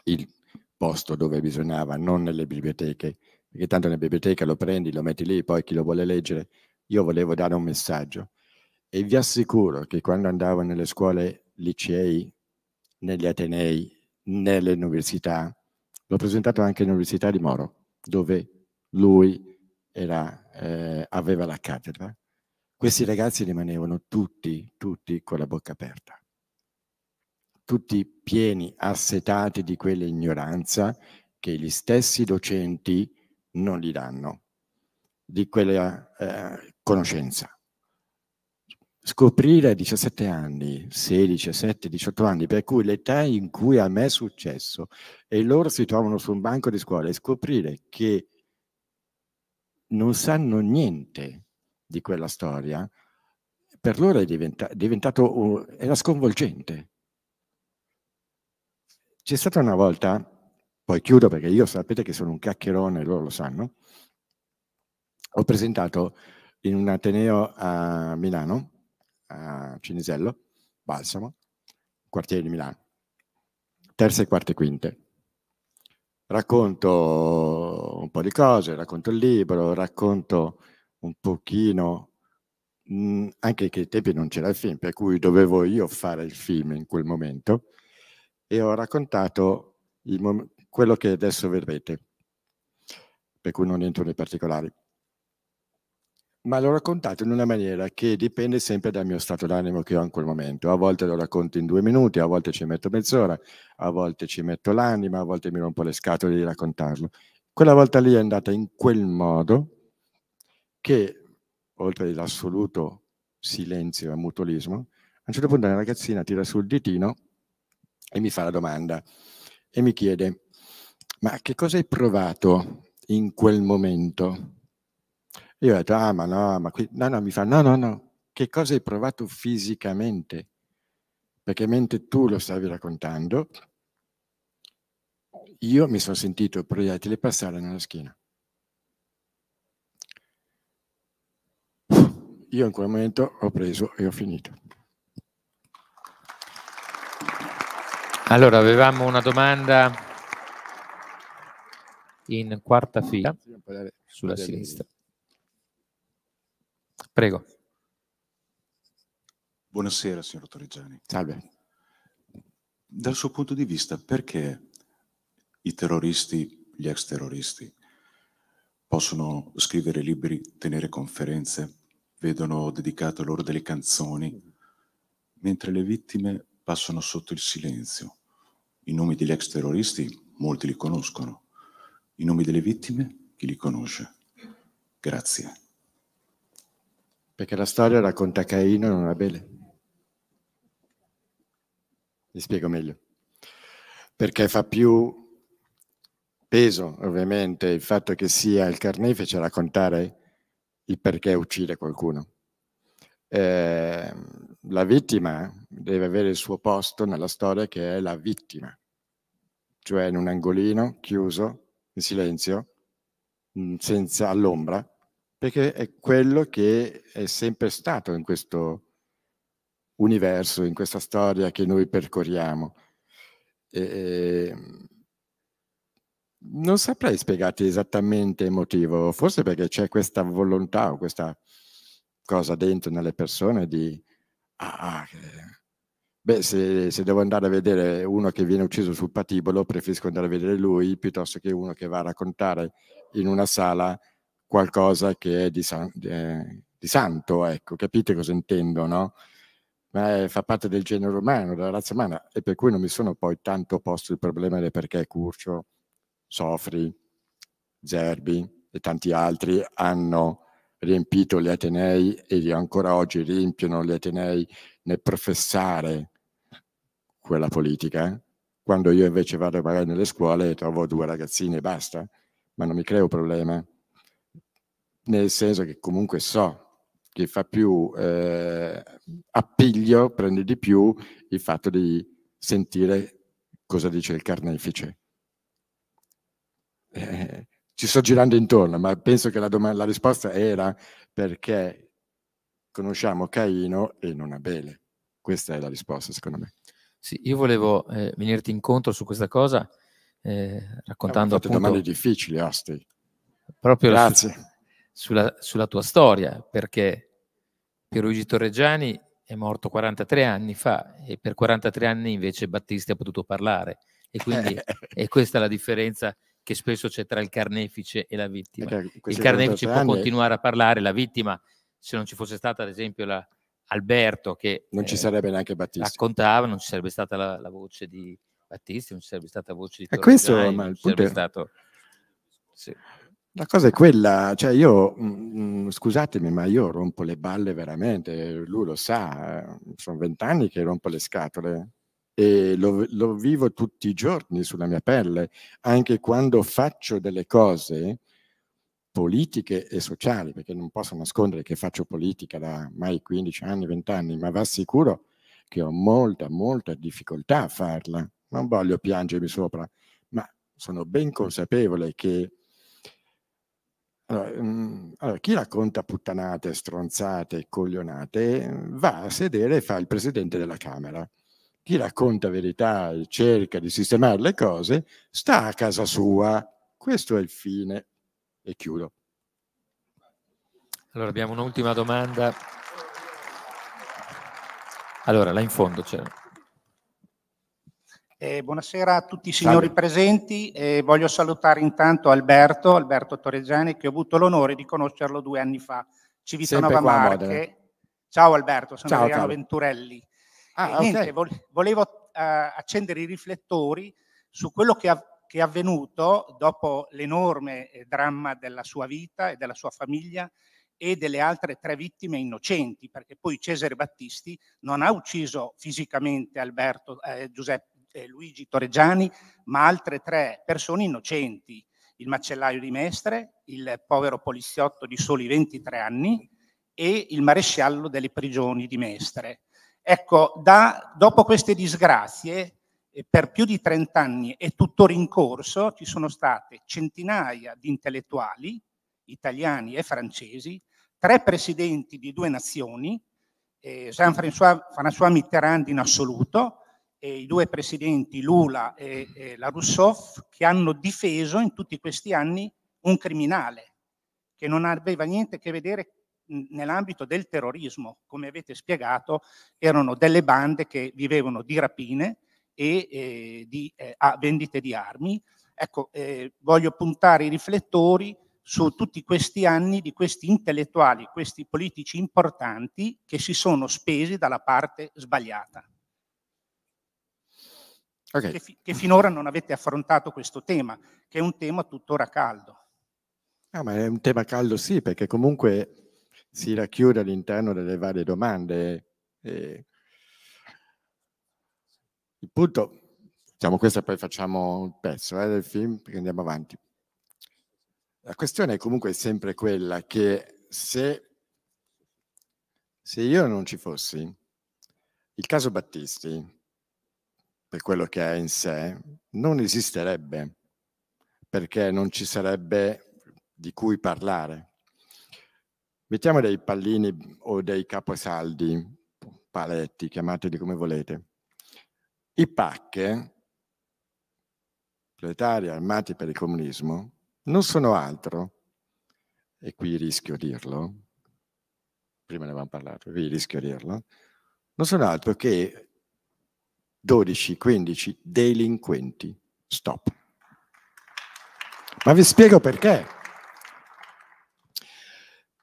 il posto dove bisognava, non nelle biblioteche, perché tanto nella biblioteca lo prendi, lo metti lì, poi chi lo vuole leggere. Io volevo dare un messaggio e vi assicuro che quando andavo nelle scuole, licei, negli atenei, nelle università, l'ho presentato anche all'Università di Moro, dove lui era, eh, aveva la cattedra, questi ragazzi rimanevano tutti, tutti con la bocca aperta tutti pieni, assetati di quell'ignoranza che gli stessi docenti non gli danno, di quella eh, conoscenza. Scoprire a 17 anni, 16, 17, 18 anni, per cui l'età in cui a me è successo e loro si trovano su un banco di scuola e scoprire che non sanno niente di quella storia, per loro è diventa, diventato, uh, era sconvolgente c'è stata una volta, poi chiudo perché io sapete che sono un chiacchierone, loro lo sanno, ho presentato in un ateneo a Milano, a Cinisello, Balsamo, quartiere di Milano, terze, quarte, quinte. Racconto un po' di cose, racconto il libro, racconto un pochino, mh, mm, anche che ai tempi non c'era il film, per cui dovevo io fare il film in quel momento, e ho raccontato quello che adesso vedrete, per cui non entro nei particolari. Ma l'ho raccontato in una maniera che dipende sempre dal mio stato d'animo che ho in quel momento. A volte lo racconto in due minuti, a volte ci metto mezz'ora, a volte ci metto l'anima, a volte mi rompo le scatole di raccontarlo. Quella volta lì è andata in quel modo che, oltre all'assoluto silenzio e mutualismo, a un certo punto una ragazzina tira sul ditino e mi fa la domanda e mi chiede, ma che cosa hai provato in quel momento? Io ho detto, ah ma no, ma qui, no, no, mi fa, no, no, no, che cosa hai provato fisicamente? Perché mentre tu lo stavi raccontando, io mi sono sentito proiettile passare nella schiena. Io in quel momento ho preso e ho finito. Allora, avevamo una domanda in quarta fila sulla sinistra. Prego. Buonasera, signor Torrigiani. Salve. Dal suo punto di vista, perché i terroristi, gli ex terroristi, possono scrivere libri, tenere conferenze, vedono dedicate loro delle canzoni, mentre le vittime passano sotto il silenzio. I nomi degli ex terroristi molti li conoscono, i nomi delle vittime chi li conosce. Grazie. Perché la storia racconta Caino e non Abele. Mi spiego meglio. Perché fa più peso, ovviamente, il fatto che sia il carnefice a raccontare il perché uccide qualcuno. Eh, la vittima deve avere il suo posto nella storia che è la vittima, cioè in un angolino chiuso, in silenzio, mm, senza all'ombra, perché è quello che è sempre stato in questo universo, in questa storia che noi percorriamo. E mm, non saprei spiegarti esattamente il motivo, forse perché c'è questa volontà o questa cosa dentro nelle persone di Ah, ah, che... Beh, se, se, devo andare a vedere uno che viene ucciso sul patibolo, preferisco andare a vedere lui piuttosto che uno che va a raccontare in una sala qualcosa che è di, san, eh, di santo, ecco, capite cosa intendo, no? Ma è, eh, fa parte del genere umano, della razza umana, e per cui non mi sono poi tanto posto il problema del perché Curcio, Sofri, Zerbi e tanti altri hanno riempito gli Atenei e ancora oggi riempiono gli Atenei nel professare quella politica, eh? quando io invece vado magari nelle scuole e trovo due ragazzini e basta, ma non mi creo problema, nel senso che comunque so che fa più eh, appiglio, prende di più il fatto di sentire cosa dice il carnefice. Eh, ci sto girando intorno, ma penso che la, domanda, la risposta era perché conosciamo Caino e non Abele. Questa è la risposta, secondo me. Sì, io volevo eh, venirti incontro su questa cosa, eh, raccontando... Sono fatto domande difficili, Osti. Proprio Grazie. Su, sulla, sulla, tua storia, perché Pierluigi Torreggiani è morto 43 anni fa e per 43 anni invece Battisti ha potuto parlare. E quindi è questa la differenza che spesso c'è tra il carnefice e la vittima. Il carnefice può continuare a parlare, la vittima, se non ci fosse stata ad esempio la Alberto che non ci eh, sarebbe eh, neanche Battisti. raccontava, non ci sarebbe stata la, la voce di Battisti, non ci sarebbe stata voce di Torre, questo, Giai, ma il punto è... stato... Sì. La cosa è quella, cioè io, mh, mm, mm, scusatemi, ma io rompo le balle veramente, lui lo sa, eh, sono vent'anni che rompo le scatole e lo, lo, vivo tutti i giorni sulla mia pelle, anche quando faccio delle cose politiche e sociali, perché non posso nascondere che faccio politica da mai 15 anni, 20 anni, ma va sicuro che ho molta, molta difficoltà a farla. Non voglio piangermi sopra, ma sono ben consapevole che allora, mh, mm, allora, chi racconta puttanate, stronzate, coglionate, va a sedere e fa il presidente della Camera chi racconta verità, cerca di sistemare le cose, sta a casa sua. Questo è il fine. E chiudo. Allora abbiamo un'ultima domanda. Allora, là in fondo c'è. Eh, buonasera a tutti i signori Salve. presenti. Eh, voglio salutare intanto Alberto, Alberto Torreggiani, che ho avuto l'onore di conoscerlo due anni fa. Civitanova Marche. Ciao Alberto, sono Ciao, Adriano Venturelli. Ah, okay. niente, volevo uh, accendere i riflettori su quello che, av- che è avvenuto dopo l'enorme eh, dramma della sua vita e della sua famiglia e delle altre tre vittime innocenti, perché poi Cesare Battisti non ha ucciso fisicamente Alberto, eh, Giuseppe, eh, Luigi Torreggiani, ma altre tre persone innocenti, il macellaio di Mestre, il povero poliziotto di soli 23 anni e il maresciallo delle prigioni di Mestre. Ecco, da, dopo queste disgrazie, eh, per più di 30 anni e tuttora in corso, ci sono state centinaia di intellettuali, italiani e francesi, tre presidenti di due nazioni, eh, Jean-François Mitterrand in assoluto, e i due presidenti Lula e, e la Rousseau, che hanno difeso in tutti questi anni un criminale che non aveva niente a che vedere nell'ambito del terrorismo, come avete spiegato, erano delle bande che vivevano di rapine e eh, di eh, vendite di armi. Ecco, eh, voglio puntare i riflettori su tutti questi anni di questi intellettuali, questi politici importanti che si sono spesi dalla parte sbagliata. Okay. Che, fi che, finora non avete affrontato questo tema, che è un tema tuttora caldo. Ah, ma è un tema caldo sì, perché comunque si racchiude all'interno delle varie domande. E il punto, diciamo questo e poi facciamo un pezzo eh, del film, perché andiamo avanti. La questione è comunque sempre quella che se, se io non ci fossi, il caso Battisti, per quello che è in sé, non esisterebbe, perché non ci sarebbe di cui parlare Mettiamo dei pallini o dei caposaldi, paletti, chiamateli come volete. I pacche, proletari armati per il comunismo, non sono altro, e qui rischio dirlo, prima ne avevamo parlato, qui rischio dirlo, non sono altro che 12-15 delinquenti. Stop. Ma vi spiego perché.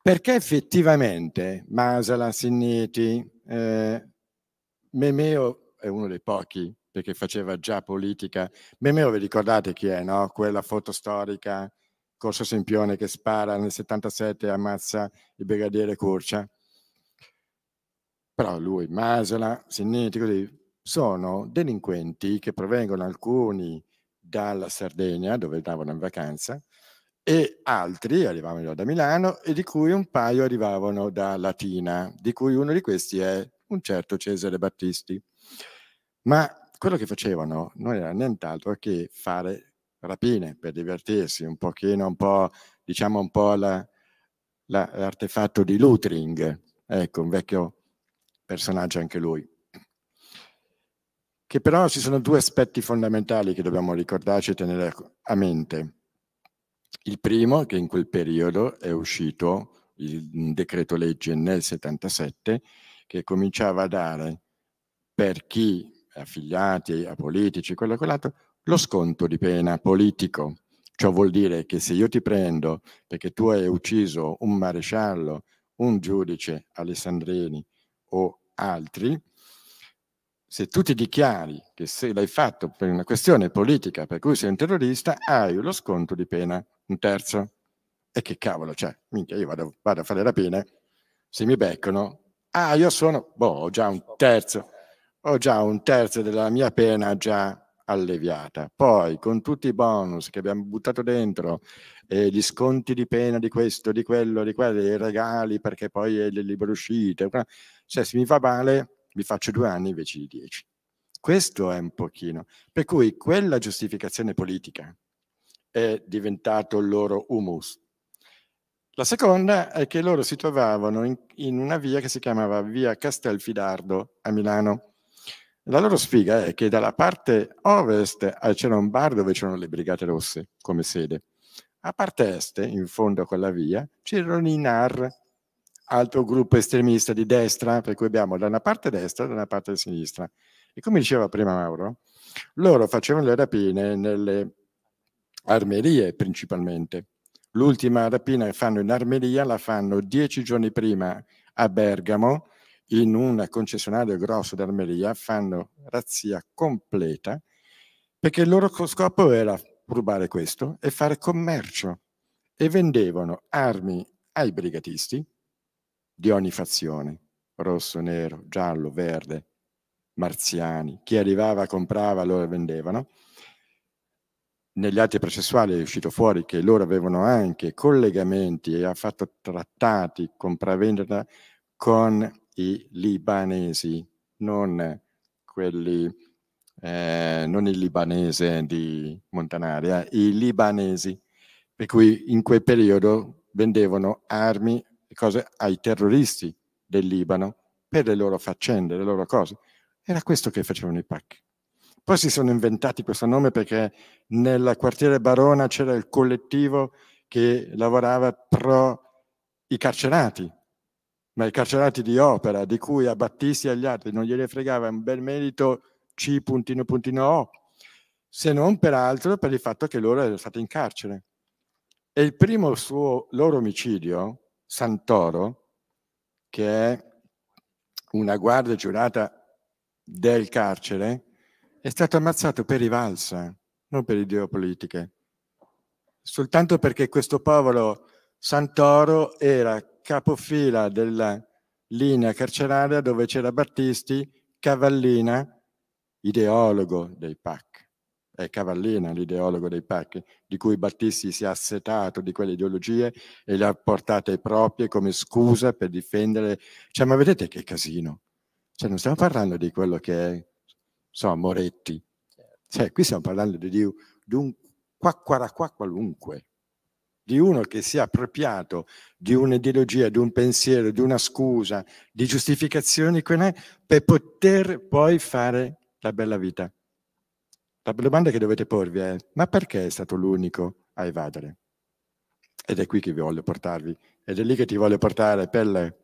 Perché effettivamente Masala, Sinniti, eh, Memeo è uno dei pochi perché faceva già politica. Memeo, vi ricordate chi è, no? Quella foto storica, Corso Sempione che spara nel 77 e ammazza il brigadiere Curcia. Però lui, Masala, Sinniti, così, sono delinquenti che provengono alcuni dalla Sardegna, dove andavano in vacanza, e altri arrivavano da Milano e di cui un paio arrivavano da Latina, di cui uno di questi è un certo Cesare Battisti. Ma quello che facevano non era nient'altro che fare rapine per divertirsi, un pochino, un po', diciamo un po' la, la, l'artefatto di Lutring, ecco, un vecchio personaggio anche lui. Che però ci sono due aspetti fondamentali che dobbiamo ricordarci e tenere a mente. Il primo è che in quel periodo è uscito il decreto legge nel 77 che cominciava a dare per chi affiliati a politici, quello e quell'altro, lo sconto di pena politico. Ciò vuol dire che se io ti prendo perché tu hai ucciso un maresciallo, un giudice alessandrini o altri, se tu ti dichiari che se l'hai fatto per una questione politica per cui sei un terrorista, hai lo sconto di pena un terzo. E che cavolo, cioè, minchia, io vado, vado a fare la pena, se mi beccano, ah, io sono, boh, ho già un terzo, ho già un terzo della mia pena già alleviata. Poi, con tutti i bonus che abbiamo buttato dentro, eh, gli sconti di pena di questo, di quello, di quello, i regali, perché poi è le libere uscite, cioè se mi va male vi faccio due anni invece di dieci. Questo è un pochino. Per cui quella giustificazione politica è diventato il loro humus. La seconda è che loro si trovavano in, in una via che si chiamava via Castelfidardo a Milano. La loro sfiga è che dalla parte ovest eh, c'era un bar dove c'erano le Brigate Rosse come sede. A parte est, in fondo a quella via, c'erano i NAR, altro gruppo estremista di destra, per cui abbiamo da una parte destra e da una parte sinistra. E come diceva prima Mauro, loro facevano le rapine nelle armerie principalmente. L'ultima rapina che fanno in armeria la fanno dieci giorni prima a Bergamo, in un concessionario grosso d'armeria, fanno razzia completa, perché il loro scopo era rubare questo e fare commercio. E vendevano armi ai brigatisti di ogni fazione, rosso, nero, giallo, verde, marziani. Chi arrivava comprava, loro vendevano negli atti processuali è uscito fuori che loro avevano anche collegamenti e ha fatto trattati compravendita con i libanesi, non quelli, eh, non il libanese di Montanaria, eh, i libanesi, per cui in quel periodo vendevano armi e cose ai terroristi del Libano per le loro faccende, le loro cose. Era questo che facevano i pacchi. Poi si sono inventati questo nome perché nel quartiere Barona c'era il collettivo che lavorava pro i carcerati, ma i carcerati di opera, di cui a Battisti e agli altri non gliene fregava un bel merito C.O. se non peraltro per il fatto che loro erano stati in carcere. E il primo suo loro omicidio, Santoro, che è una guardia giurata del carcere, è stato ammazzato per rivalsa, eh, non per ideopolitiche, soltanto perché questo povero Santoro era capofila della linea carceraria dove c'era Battisti, Cavallina, ideologo dei PAC. È Cavallina l'ideologo dei PAC, di cui Battisti si è assetato di quelle ideologie e le ha portate proprie come scusa per difendere. Cioè, ma vedete che casino? Cioè, non stiamo parlando di quello che è insomma Moretti. Certo. Cioè, qui stiamo parlando di, di, di un quacquaraquà qualunque, di uno che si è appropriato di un'ideologia, di un pensiero, di una scusa, di giustificazioni per poter poi fare la bella vita. La domanda che dovete porvi è, ma perché è stato l'unico a evadere? Ed è qui che vi voglio portarvi, ed è lì che ti voglio portare Pelle.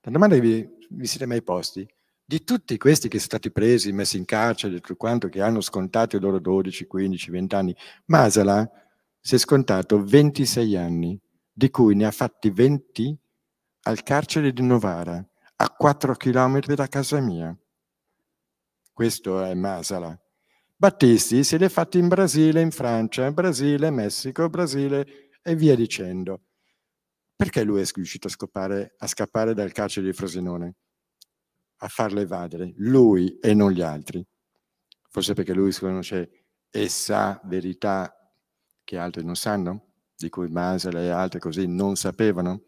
La domanda che vi, vi siete mai posti di tutti questi che sono stati presi, messi in carcere, tutto quanto, che hanno scontato i loro 12, 15, 20 anni, Masala si è scontato 26 anni, di cui ne ha fatti 20 al carcere di Novara, a 4 chilometri da casa mia. Questo è Masala. Battisti se li ha fatti in Brasile, in Francia, in Brasile, Messico, Brasile e via dicendo. Perché lui è riuscito a, scopare, a scappare dal carcere di Frosinone? a farlo evadere, lui e non gli altri. Forse perché lui si conosce cioè, e sa verità che altri non sanno, di cui Masala e altri così non sapevano,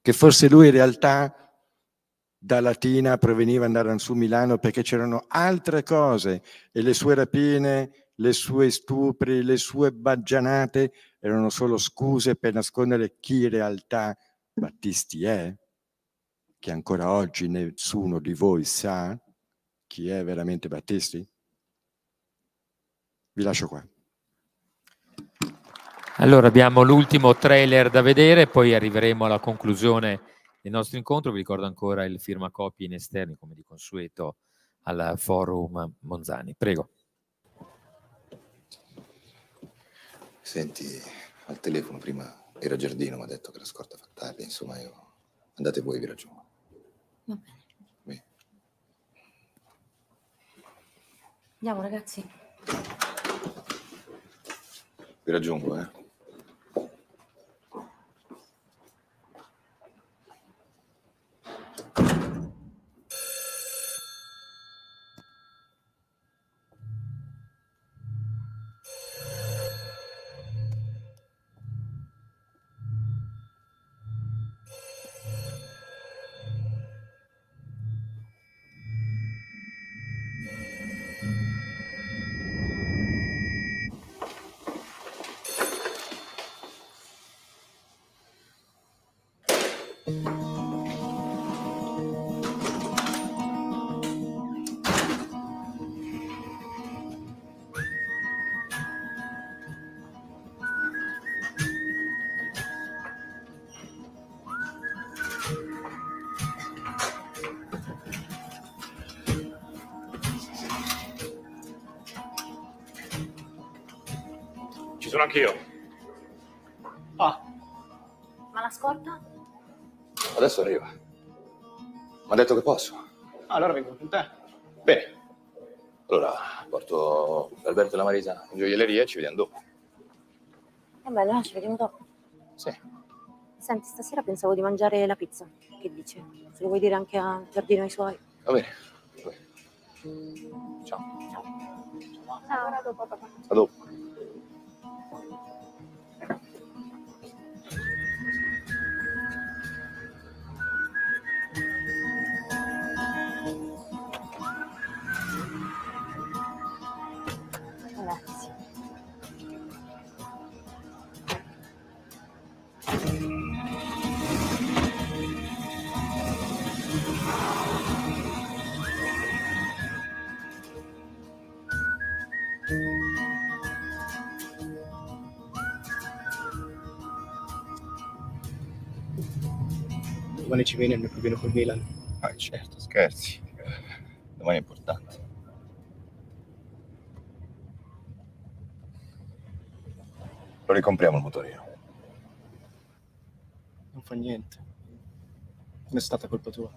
che forse lui in realtà da Latina proveniva andare su Milano perché c'erano altre cose e le sue rapine, le sue stupri, le sue baggianate erano solo scuse per nascondere chi in realtà Battisti è che ancora oggi nessuno di voi sa chi è veramente Battisti? Vi lascio qua. Allora abbiamo l'ultimo trailer da vedere, poi arriveremo alla conclusione del nostro incontro. Vi ricordo ancora il firmacopie in esterni, come di consueto, al forum Monzani. Prego. Senti, al telefono prima era Giardino, mi ha detto che la scorta fa tardi, insomma io... andate voi, vi raggiungo. Va bene. Andiamo ragazzi. Vi raggiungo, eh. sono anch'io. Ah. Ma la scorta? Adesso arriva. Mi ha detto che posso. Ah, allora vengo con te. Bene. Allora, porto Alberto e la Marisa in gioielleria e ci vediamo dopo. E eh beh, allora ci vediamo dopo. Sì. Senti, stasera pensavo di mangiare la pizza. Che dice? Se lo vuoi dire anche a Giardino e ai suoi. Va bene. Va bene. Ciao. Ciao. Ciao. A dopo, papà. A dopo. domani ci viene il mio problema col Milan. Ah, certo, scherzi. Domani è importante. Lo ricompriamo il motorino. Non fa niente. Non è stata colpa tua.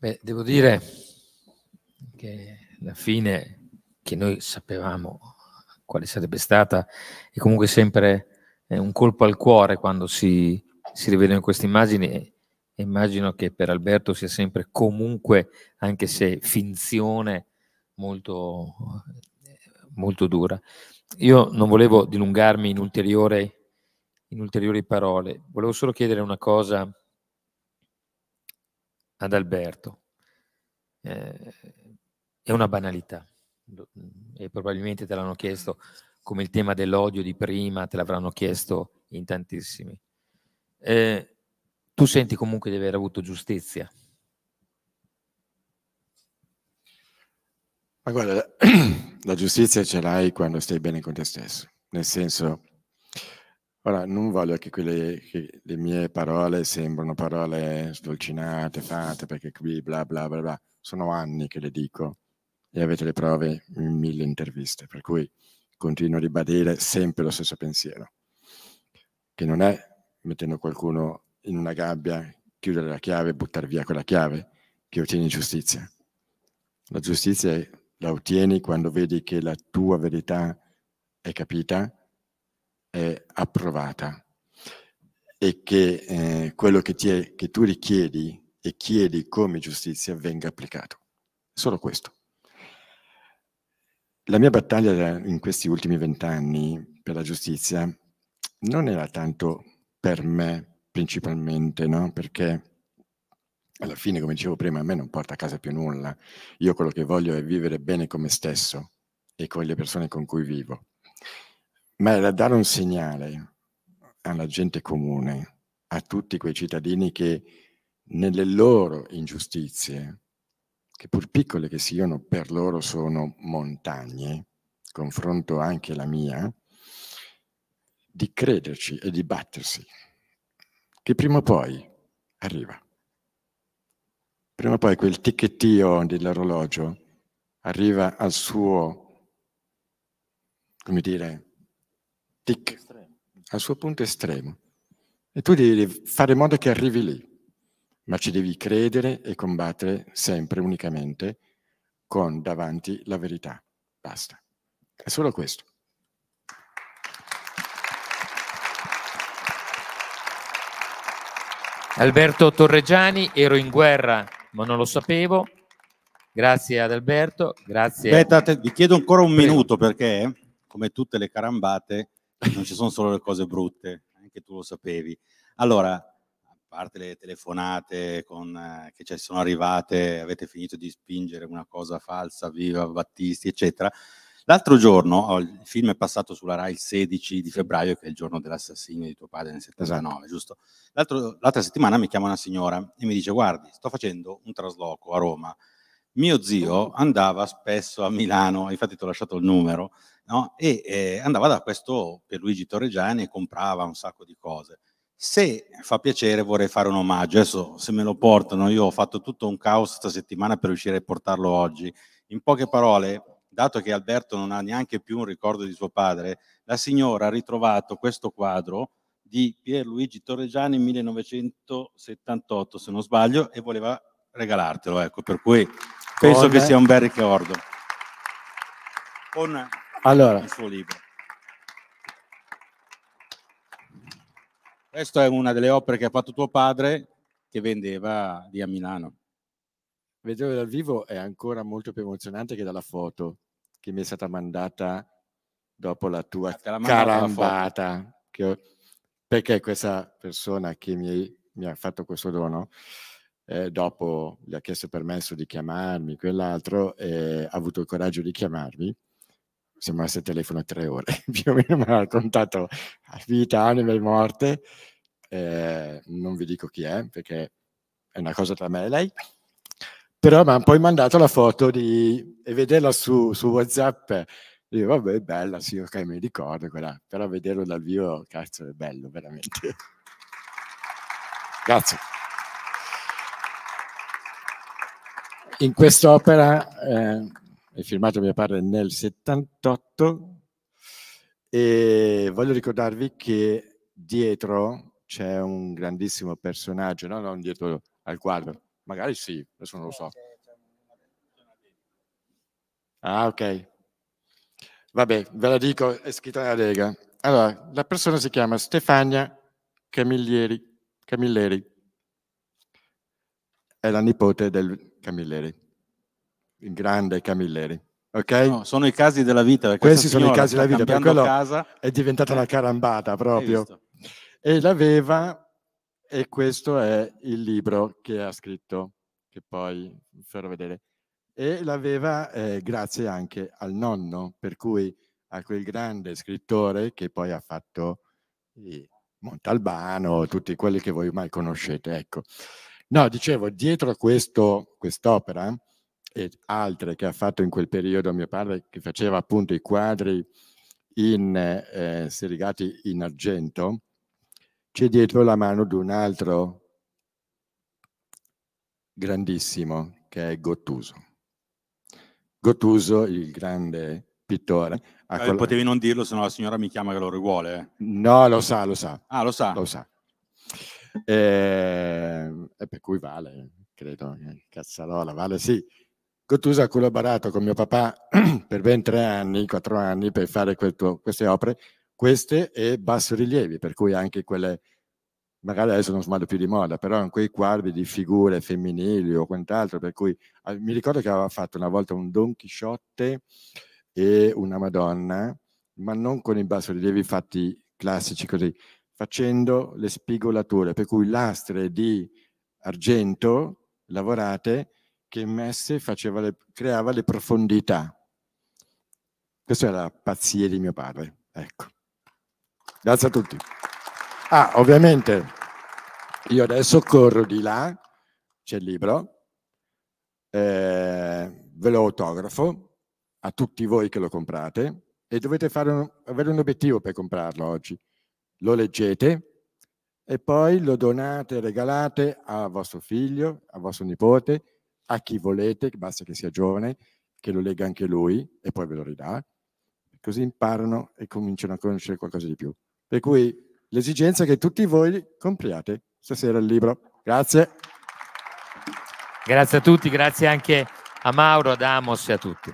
Beh, devo dire che la fine che noi sapevamo quale sarebbe stata è comunque sempre eh, un colpo al cuore quando si, si rivedono queste immagini e immagino che per Alberto sia sempre comunque, anche se finzione, molto, molto dura. Io non volevo dilungarmi in ulteriori, in ulteriori parole, volevo solo chiedere una cosa ad Alberto. Eh, è una banalità mm, e probabilmente te l'hanno chiesto come il tema dell'odio di prima, te l'avranno chiesto in tantissimi. Eh, tu senti comunque di aver avuto giustizia? Ma guarda, la, la giustizia ce l'hai quando stai bene con te stesso, nel senso Ora, non voglio che, quelle, che le mie parole sembrano parole sdolcinate, fatte, perché qui bla bla bla bla. Sono anni che le dico e avete le prove in mille interviste, per cui continuo a ribadire sempre lo stesso pensiero, che non è mettendo qualcuno in una gabbia, chiudere la chiave e buttare via quella chiave, che ottieni giustizia. La giustizia la ottieni quando vedi che la tua verità è capita è approvata e che eh, quello che, è, che tu richiedi e chiedi come giustizia venga applicato. Solo questo. La mia battaglia in questi ultimi vent'anni per la giustizia non era tanto per me principalmente, no? perché alla fine, come dicevo prima, a me non porta a casa più nulla. Io quello che voglio è vivere bene con me stesso e con le persone con cui vivo ma era dare un segnale alla gente comune, a tutti quei cittadini che nelle loro ingiustizie, che pur piccole che siano, per loro sono montagne, confronto anche la mia, di crederci e di battersi, che prima o poi arriva. Prima o poi quel ticchettio dell'orologio arriva al suo, come dire, tic, al suo punto estremo. E tu devi fare in modo che arrivi lì, ma ci devi credere e combattere sempre, unicamente, con davanti la verità. Basta. È solo questo. Alberto Torreggiani, ero in guerra, ma non lo sapevo. Grazie ad Alberto, grazie. Aspetta, vi chiedo ancora un minuto perché, come tutte le carambate, non ci sono solo le cose brutte, anche tu lo sapevi. Allora, a parte le telefonate con, eh, che ci sono arrivate, avete finito di spingere una cosa falsa, viva Battisti, eccetera. L'altro giorno, oh, il film è passato sulla RAI il 16 di febbraio, che è il giorno dell'assassinio di tuo padre nel 79, esatto. giusto? l'altra settimana mi chiama una signora e mi dice, guardi, sto facendo un trasloco a Roma. Mio zio andava spesso a Milano, infatti ti ho lasciato il numero, no? e eh, andava da questo Pierluigi Torreggiani e comprava un sacco di cose. Se fa piacere vorrei fare un omaggio, adesso se me lo portano, io ho fatto tutto un caos questa settimana per riuscire a portarlo oggi. In poche parole, dato che Alberto non ha neanche più un ricordo di suo padre, la signora ha ritrovato questo quadro di Pierluigi Torreggiani 1978, se non sbaglio, e voleva regalartelo, ecco, per cui penso Con... che sia un bel ricordo. Con allora. il suo libro. Questa è una delle opere che ha fatto tuo padre che vendeva lì a Milano. Vederlo dal vivo è ancora molto più emozionante che dalla foto che mi è stata mandata dopo la tua ah, carambata. La ho, perché questa persona che mi, mi ha fatto questo dono, eh, dopo gli ha chiesto permesso di chiamarmi, quell'altro, eh, ha avuto il coraggio di chiamarmi siamo al telefono tre ore, più o meno mi ha raccontato vita, anima e morte, eh, non vi dico chi è perché è una cosa tra me e lei, però mi ha poi mandato la foto di, e vederla su, su Whatsapp, io vabbè bella, sì ok mi ricordo quella, però vederlo dal vivo, cazzo è bello veramente. Grazie. In quest'opera eh, è firmato mio padre nel 78 e voglio ricordarvi che dietro c'è un grandissimo personaggio, no, non dietro al quadro, magari sì, adesso non lo so. Eh, ah, ok. Vabbè, ve la dico, è scritta nella lega. Allora, la persona si chiama Stefania Camilleri. Camilleri. È la nipote del Camilleri il grande Camilleri. Okay? No, sono i casi della vita. Questi sono i casi della vita, per quello casa, è diventata la carambata proprio. E l'aveva, e questo è il libro che ha scritto, che poi farò vedere. E l'aveva eh, grazie anche al nonno, per cui a quel grande scrittore che poi ha fatto Montalbano, tutti quelli che voi mai conoscete. Ecco. No, dicevo, dietro a questo, quest'opera e altre che ha fatto in quel periodo mio padre, che faceva appunto i quadri in, eh, serigati in argento, c'è dietro la mano di un altro grandissimo che è Gottuso. Gottuso, il grande pittore. Eh, coll- potevi non dirlo, se no la signora mi chiama che lo rivuole. Eh. No, lo sa, lo sa. Ah, lo sa. Lo sa. E, ehm, e per cui vale, credo, eh, Cazzarola, vale sì. Cottuso ha collaborato con mio papà per ben tre anni, quattro anni, per fare tuo, queste opere, queste e bassorilievi, per cui anche quelle, magari adesso non sono più di moda, però in quei quadri di figure femminili o quant'altro, per cui ah, mi ricordo che aveva fatto una volta un Don Chisciotte e una Madonna, ma non con i bassorilievi fatti classici così, facendo le spigolature, per cui lastre di argento lavorate che messe faceva le, creava le profondità. Questa era la pazzia di mio padre. Ecco. Grazie a tutti. Ah, ovviamente io adesso corro di là, c'è il libro, eh, ve lo autografo a tutti voi che lo comprate e dovete un, avere un obiettivo per comprarlo oggi. Lo leggete e poi lo donate, regalate a vostro figlio, a vostro nipote, a chi volete, basta che sia giovane, che lo legga anche lui e poi ve lo ridà. Così imparano e cominciano a conoscere qualcosa di più. Per cui l'esigenza è che tutti voi compriate stasera il libro. Grazie. Grazie a tutti, grazie anche a Mauro, ad Amos e a tutti.